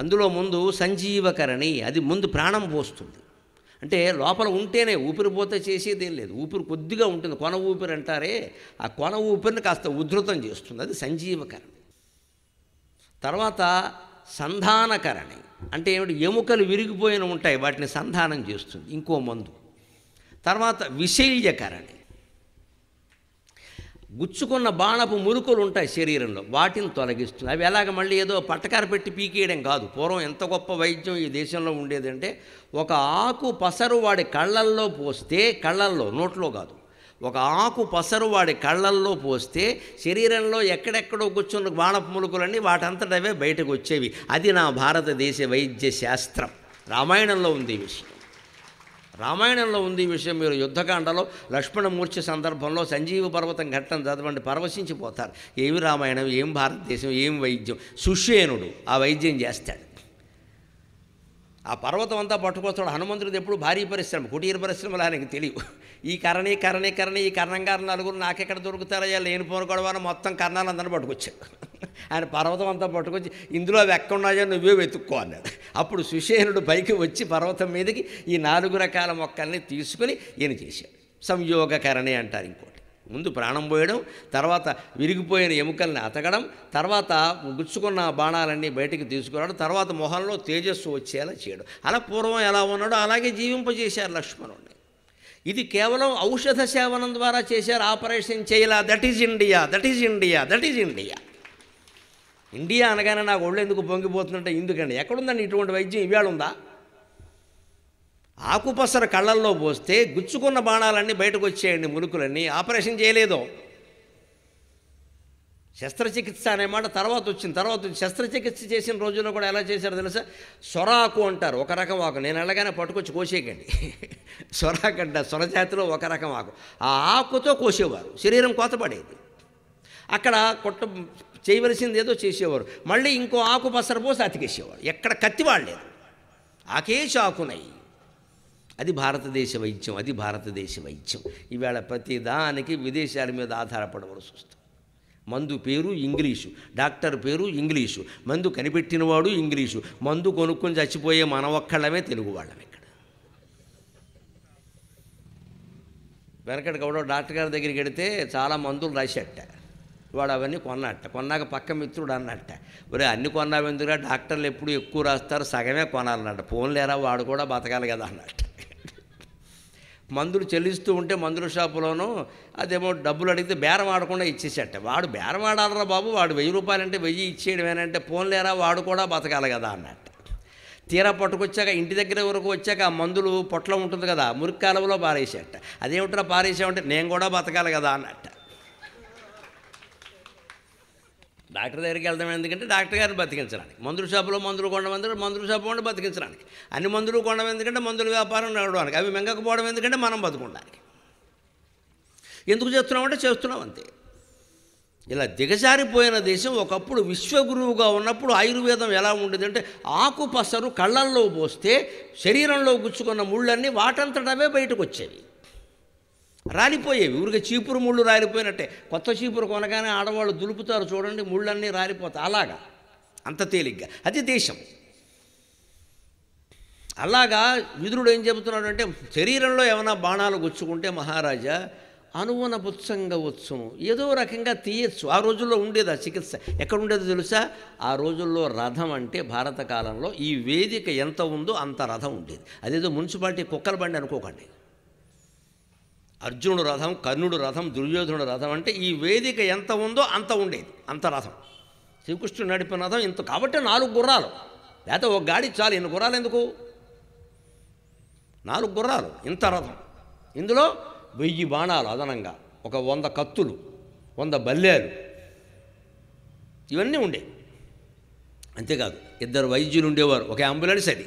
అందులో ముందు సంజీవకరణి అది ముందు ప్రాణం పోస్తుంది అంటే లోపల ఉంటేనే ఊపిరి పోత చేసేదేం లేదు ఊపిరి కొద్దిగా ఉంటుంది కొన ఊపిరి అంటారే ఆ కొన ఊపిరిని కాస్త ఉధృతం చేస్తుంది అది సంజీవకరణి తర్వాత సంధానకరణి అంటే ఏమిటి ఎముకలు విరిగిపోయిన ఉంటాయి వాటిని సంధానం చేస్తుంది ఇంకో మందు తర్వాత విశల్యకరణి గుచ్చుకున్న బాణపు మురుకులు ఉంటాయి శరీరంలో వాటిని తొలగిస్తుంది అవి ఎలాగ మళ్ళీ ఏదో పట్టకార పెట్టి పీకేయడం కాదు పూర్వం ఎంత గొప్ప వైద్యం ఈ దేశంలో ఉండేదంటే ఒక ఆకు పసరు వాడి కళ్ళల్లో పోస్తే కళ్ళల్లో నోట్లో కాదు ఒక ఆకు పసరు వాడి కళ్ళల్లో పోస్తే శరీరంలో ఎక్కడెక్కడో కూర్చున్న బాణపుములుకులన్నీ వాటంతటవే బయటకు వచ్చేవి అది నా భారతదేశ వైద్య శాస్త్రం రామాయణంలో ఉంది విషయం రామాయణంలో ఉంది ఈ విషయం మీరు యుద్ధకాండలో లక్ష్మణమూర్చి సందర్భంలో సంజీవ పర్వతం ఘట్టం చదవండి పరవశించిపోతారు ఏమి రామాయణం ఏం భారతదేశం ఏం వైద్యం సుషేనుడు ఆ వైద్యం చేస్తాడు ఆ పర్వతం అంతా పట్టుకొస్తాడు హనుమంతుడిది ఎప్పుడు భారీ పరిశ్రమ కుటీర పరిశ్రమలు ఆయనకి తెలియవు ఈ కరణి కరణి కరణి ఈ కర్ణంగారు నలుగురు నాకెక్కడ దొరుకుతారయ్యా లేని పోనగొడవని మొత్తం అందరూ పట్టుకొచ్చాడు ఆయన పర్వతం అంతా పట్టుకొచ్చి ఇందులో అవి ఎక్కడున్నాయో నువ్వే వెతుక్కో అన్నాడు అప్పుడు సుషేనుడు పైకి వచ్చి పర్వతం మీదకి ఈ నాలుగు రకాల మొక్కల్ని తీసుకుని ఈయన చేశాడు సంయోగకరణే అంటారు ఇంకోటి ముందు ప్రాణం పోయడం తర్వాత విరిగిపోయిన ఎముకల్ని అతకడం తర్వాత గుచ్చుకున్న బాణాలన్నీ బయటకు తీసుకురావడం తర్వాత మొహంలో తేజస్సు వచ్చేలా చేయడం అలా పూర్వం ఎలా ఉన్నాడో అలాగే జీవింపజేశారు లక్ష్మణుడిని ఇది కేవలం ఔషధ సేవనం ద్వారా చేశారు ఆపరేషన్ చేయలా that is India that is India that is India India అనగానే నాకు ఒళ్ళు ఎందుకు పొంగిపోతుందంటే ఎందుకండి ఎక్కడుందండి ఇటువంటి వైద్యం ఇవాళ ఉందా ఆకుపసర కళ్ళల్లో పోస్తే గుచ్చుకున్న బాణాలన్నీ బయటకు వచ్చేయండి ములుకులన్నీ ఆపరేషన్ చేయలేదు శస్త్రచికిత్స అనే మాట తర్వాత వచ్చింది తర్వాత శస్త్రచికిత్స చేసిన రోజుల్లో కూడా ఎలా చేశారో తెలుసా సొరాకు అంటారు ఒక రకం ఆకు నేను వెళ్ళగానే పట్టుకొచ్చి కోసేయకండి సొరాకు అంట సొరజాతిలో ఒక రకం ఆకు ఆ ఆకుతో కోసేవారు శరీరం కోతపడేది అక్కడ కొట్ట చేయవలసింది ఏదో చేసేవారు మళ్ళీ ఇంకో ఆకు పసర పోసి అతికేసేవారు ఎక్కడ కత్తి వాళ్ళేరు ఆకే అది భారతదేశ వైద్యం అది భారతదేశ వైద్యం ఈవేళ ప్రతి దానికి విదేశాల మీద ఆధారపడవలసి వస్తుంది మందు పేరు ఇంగ్లీషు డాక్టర్ పేరు ఇంగ్లీషు మందు కనిపెట్టినవాడు ఇంగ్లీషు మందు కొనుక్కొని చచ్చిపోయే మన ఒక్కళ్ళమే తెలుగు వాళ్ళమే ఇక్కడ వెనకడికి ఎవడో డాక్టర్ గారి దగ్గరికి వెడితే చాలా మందులు రాసేట వాడు అవన్నీ కొన్నట్ట కొన్నాక పక్క మిత్రుడు అన్నట్ట ఒరే అన్ని కొన్నావెందుకు డాక్టర్లు ఎప్పుడు ఎక్కువ రాస్తారు సగమే కొనాలన్నట్ట ఫోన్ లేరా వాడు కూడా బతకాలి కదా అన్నట్ట మందులు చెల్లిస్తూ ఉంటే మందుల షాపులోనూ అదేమో డబ్బులు అడిగితే బేరం ఆడకుండా ఇచ్చేసేట వాడు బేరం ఆడాలరా బాబు వాడు వెయ్యి రూపాయలంటే వెయ్యి ఇచ్చేయడమేనంటే పోన్లేరా వాడు కూడా బతకాలి కదా అన్నట్టు తీరా పట్టుకొచ్చాక ఇంటి దగ్గర వరకు వచ్చాక ఆ మందులు పొట్లం ఉంటుంది కదా మురికాలంలో పారేసేట అదేమిట్రా పారేసామంటే నేను కూడా బతకాలి కదా అన్నట్టు డాక్టర్ దగ్గరికి వెళ్దాం ఎందుకంటే డాక్టర్ గారిని బతికించడానికి మందుల షాపులో మందులు కొండం ఎందుకంటే మందుల షాపు ఉండి బతికించడానికి అన్ని మందులు కొండం ఎందుకంటే మందుల వ్యాపారం నడవడానికి అవి మింగకపోవడం ఎందుకంటే మనం బతుకుండానికి ఎందుకు చేస్తున్నామంటే చేస్తున్నాం అంతే ఇలా దిగజారిపోయిన దేశం ఒకప్పుడు విశ్వగురువుగా ఉన్నప్పుడు ఆయుర్వేదం ఎలా ఉండేది అంటే ఆకుపసరు కళ్ళల్లో పోస్తే శరీరంలో గుచ్చుకున్న ముళ్ళన్నీ వాటంతటమే బయటకు వచ్చేవి రాలిపోయేవి ఊరికే చీపురు ముళ్ళు రాలిపోయినట్టే కొత్త చీపురు కొనగానే ఆడవాళ్ళు దులుపుతారు చూడండి ముళ్ళన్నీ రాలిపోతాయి అలాగా అంత తేలిగ్గా అది దేశం అలాగా విదురుడు ఏం చెబుతున్నాడు అంటే శరీరంలో ఏమైనా బాణాలు గుచ్చుకుంటే మహారాజా అనువన బుత్సంగా వచ్చు ఏదో రకంగా తీయచ్చు ఆ రోజుల్లో ఉండేది ఆ చికిత్స ఎక్కడ ఉండేది తెలుసా ఆ రోజుల్లో రథం అంటే భారత కాలంలో ఈ వేదిక ఎంత ఉందో అంత రథం ఉండేది అదేదో మున్సిపాలిటీ కుక్కల బండి అనుకోకండి అర్జునుడు రథం కర్ణుడు రథం దుర్యోధనుడు రథం అంటే ఈ వేదిక ఎంత ఉందో అంత ఉండేది అంత రథం శ్రీకృష్ణుడు నడిపిన రథం ఇంత కాబట్టి నాలుగు గుర్రాలు లేకపోతే ఒక గాడి చాలు ఎన్ని గుర్రాలు ఎందుకు నాలుగు గుర్రాలు ఇంత రథం ఇందులో వెయ్యి బాణాలు అదనంగా ఒక వంద కత్తులు వంద బల్లేలు ఇవన్నీ ఉండే అంతేకాదు ఇద్దరు వైద్యులు ఉండేవారు ఒక అంబులెన్స్ అది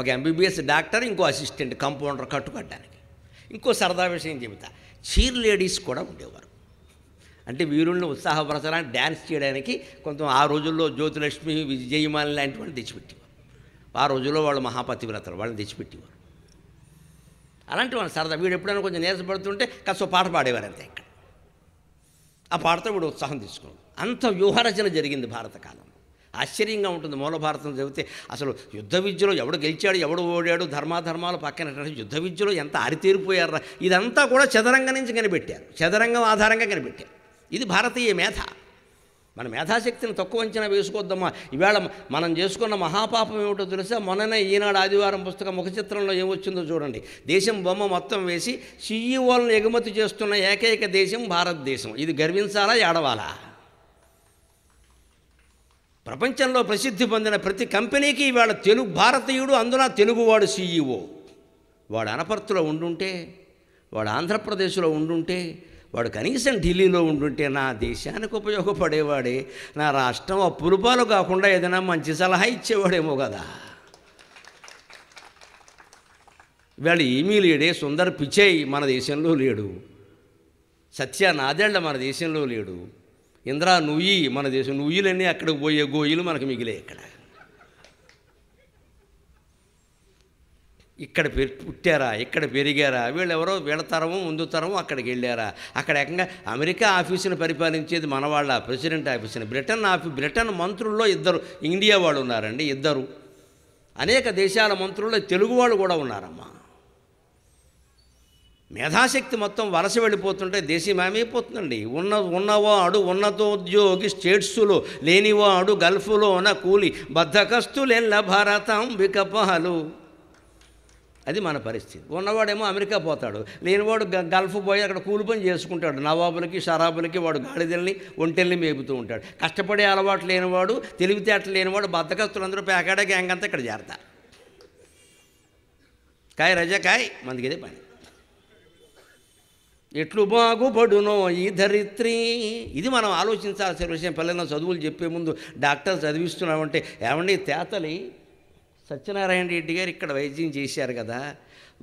ఒక ఎంబీబీఎస్ డాక్టర్ ఇంకో అసిస్టెంట్ కంపౌండర్ కట్టుకట్టడానికి ఇంకో సరదా విషయం చెబుతా చీర్ లేడీస్ కూడా ఉండేవారు అంటే వీరుల్ని ఉత్సాహపరచడానికి డ్యాన్స్ చేయడానికి కొంత ఆ రోజుల్లో జ్యోతిలక్ష్మి విజయమాలి లాంటి వాళ్ళని తెచ్చిపెట్టేవారు ఆ రోజుల్లో వాళ్ళు మహాపతివ్రతలు వాళ్ళని తెచ్చిపెట్టేవారు అలాంటి వాళ్ళు సరదా వీడు ఎప్పుడైనా కొంచెం నీరసపడుతుంటే కాస్త పాట పాడేవారు అంతే ఇక్కడ ఆ పాటతో వీడు ఉత్సాహం తీసుకున్నాడు అంత వ్యూహరచన జరిగింది భారత కాలంలో ఆశ్చర్యంగా ఉంటుంది మూలభారతం చదివితే అసలు యుద్ధ విద్యలో ఎవడు గెలిచాడు ఎవడు ఓడాడు ధర్మాధర్మాలు పక్కన యుద్ధ విద్యలో ఎంత అరితీరిపోయారా ఇదంతా కూడా చదరంగం నుంచి కనిపెట్టారు చదరంగం ఆధారంగా కనిపెట్టారు ఇది భారతీయ మేధ మన మేధాశక్తిని తక్కువ అంచనా వేసుకోవద్దమ్మా ఈవేళ మనం చేసుకున్న మహాపాపం ఏమిటో తెలుసా మొన్ననే ఈనాడు ఆదివారం పుస్తకం ముఖ చిత్రంలో ఏమొచ్చిందో చూడండి దేశం బొమ్మ మొత్తం వేసి సీఈఓలను ఎగుమతి చేస్తున్న ఏకైక దేశం భారతదేశం ఇది గర్వించాలా ఏడవాలా ప్రపంచంలో ప్రసిద్ధి పొందిన ప్రతి కంపెనీకి ఇవాళ తెలుగు భారతీయుడు అందున తెలుగువాడు సీఈఓ e వాడు అనపర్తిలో ఉండుంటే వాడు ఆంధ్రప్రదేశ్లో ఉండుంటే వాడు కనీసం ఢిల్లీలో ఉండుంటే నా దేశానికి ఉపయోగపడేవాడే నా రాష్ట్రం అప్పులుపాలు కాకుండా ఏదైనా మంచి సలహా ఇచ్చేవాడేమో కదా వీళ్ళు ఏమీ లేడే సుందర్ పిచ్చయ్య మన దేశంలో లేడు సత్య నాదేళ్ల మన దేశంలో లేడు ఇంద్ర నుయ్యి మన దేశం నుయ్యిలన్నీ అక్కడికి పోయే గోయిలు మనకు మిగిలే ఇక్కడ ఇక్కడ పుట్టారా ఇక్కడ పెరిగారా వీళ్ళెవరో వీళ్ళ తరము ముందు తరము అక్కడికి వెళ్ళారా అక్కడ ఏకంగా అమెరికా ఆఫీసును పరిపాలించేది మన వాళ్ళ ప్రెసిడెంట్ ఆఫీసుని బ్రిటన్ ఆఫీ బ్రిటన్ మంత్రుల్లో ఇద్దరు ఇండియా వాళ్ళు ఉన్నారండి ఇద్దరు అనేక దేశాల మంత్రుల్లో తెలుగు వాళ్ళు కూడా ఉన్నారమ్మా మేధాశక్తి మొత్తం వలస వెళ్ళిపోతుంటే దేశం ఏమైపోతుందండి ఉన్న ఉన్నవాడు ఉన్నతోద్యోగి స్టేట్స్లో లేనివాడు ఉన్న కూలి బద్ధకస్తులెల్ల భారతం పహలు అది మన పరిస్థితి ఉన్నవాడేమో అమెరికా పోతాడు లేనివాడు గల్ఫ్ పోయి అక్కడ కూలి పని చేసుకుంటాడు నవాబులకి షరాబులకి వాడు గాడిదల్ని ఒంటెల్ని మేపుతూ ఉంటాడు కష్టపడే అలవాటు లేనివాడు తెలివితేటలు లేనివాడు బద్దకస్తులందరూ ప్యాకాడ గ్యాంగ్ అంతా ఇక్కడ చేరతారు కాయ రజా కాయ్ మనకి ఇదే పని ఎట్లు బాగుపడునో ఈ ధరిత్రి ఇది మనం ఆలోచించాల్సిన విషయం పిల్లలను చదువులు చెప్పే ముందు డాక్టర్ చదివిస్తున్నామంటే ఏమండి తేతలి సత్యనారాయణ రెడ్డి గారు ఇక్కడ వైద్యం చేశారు కదా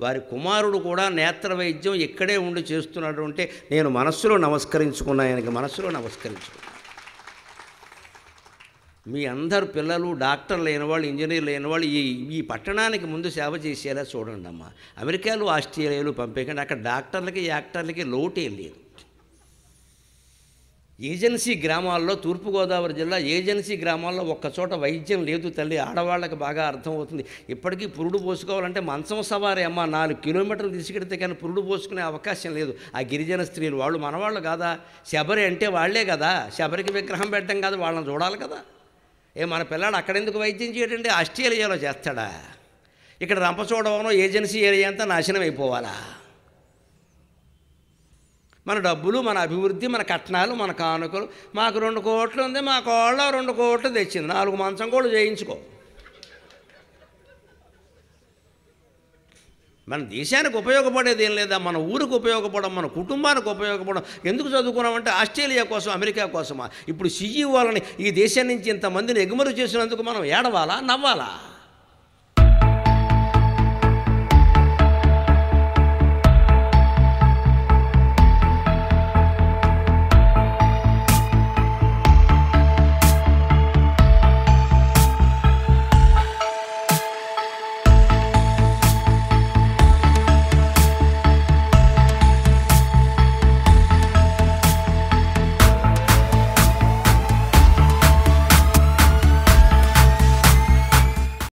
వారి కుమారుడు కూడా నేత్ర వైద్యం ఇక్కడే ఉండి చేస్తున్నాడు అంటే నేను మనస్సులో నమస్కరించుకున్నా ఆయనకి మనస్సులో నమస్కరించుకున్నాను మీ అందరు పిల్లలు డాక్టర్లు అయినవాళ్ళు ఇంజనీర్లు అయినవాళ్ళు ఈ ఈ పట్టణానికి ముందు సేవ చేసేలా చూడండి అమ్మా అమెరికాలు ఆస్ట్రేలియాలు పంపేకండి అక్కడ డాక్టర్లకి యాక్టర్లకి లోటే లేదు ఏజెన్సీ గ్రామాల్లో తూర్పుగోదావరి జిల్లా ఏజెన్సీ గ్రామాల్లో ఒక్కచోట వైద్యం లేదు తల్లి ఆడవాళ్ళకి బాగా అర్థమవుతుంది ఇప్పటికీ పురుడు పోసుకోవాలంటే మంచం సవారి అమ్మ నాలుగు కిలోమీటర్లు తీసుకెడితే కానీ పురుడు పోసుకునే అవకాశం లేదు ఆ గిరిజన స్త్రీలు వాళ్ళు మనవాళ్ళు కాదా శబరి అంటే వాళ్లే కదా శబరికి విగ్రహం పెట్టడం కాదు వాళ్ళని చూడాలి కదా ఏ మన పిల్లాడు అక్కడెందుకు వైద్యం చేయటండి ఆస్ట్రేలియాలో చేస్తాడా ఇక్కడ రంపచోడవనో ఏజెన్సీ ఏరియా అంతా నాశనం అయిపోవాలా మన డబ్బులు మన అభివృద్ధి మన కట్నాలు మన కానుకలు మాకు రెండు కోట్లు ఉంది మా కోళ్ళ రెండు కోట్లు తెచ్చింది నాలుగు మంచం కూడా చేయించుకో మన దేశానికి ఉపయోగపడేది ఏం లేదా మన ఊరికి ఉపయోగపడడం మన కుటుంబానికి ఉపయోగపడడం ఎందుకు చదువుకున్నామంటే ఆస్ట్రేలియా కోసం అమెరికా కోసమా ఇప్పుడు సిఈఓలని ఈ దేశం నుంచి ఇంతమందిని ఎగుమతి చేసినందుకు మనం ఏడవాలా నవ్వాలా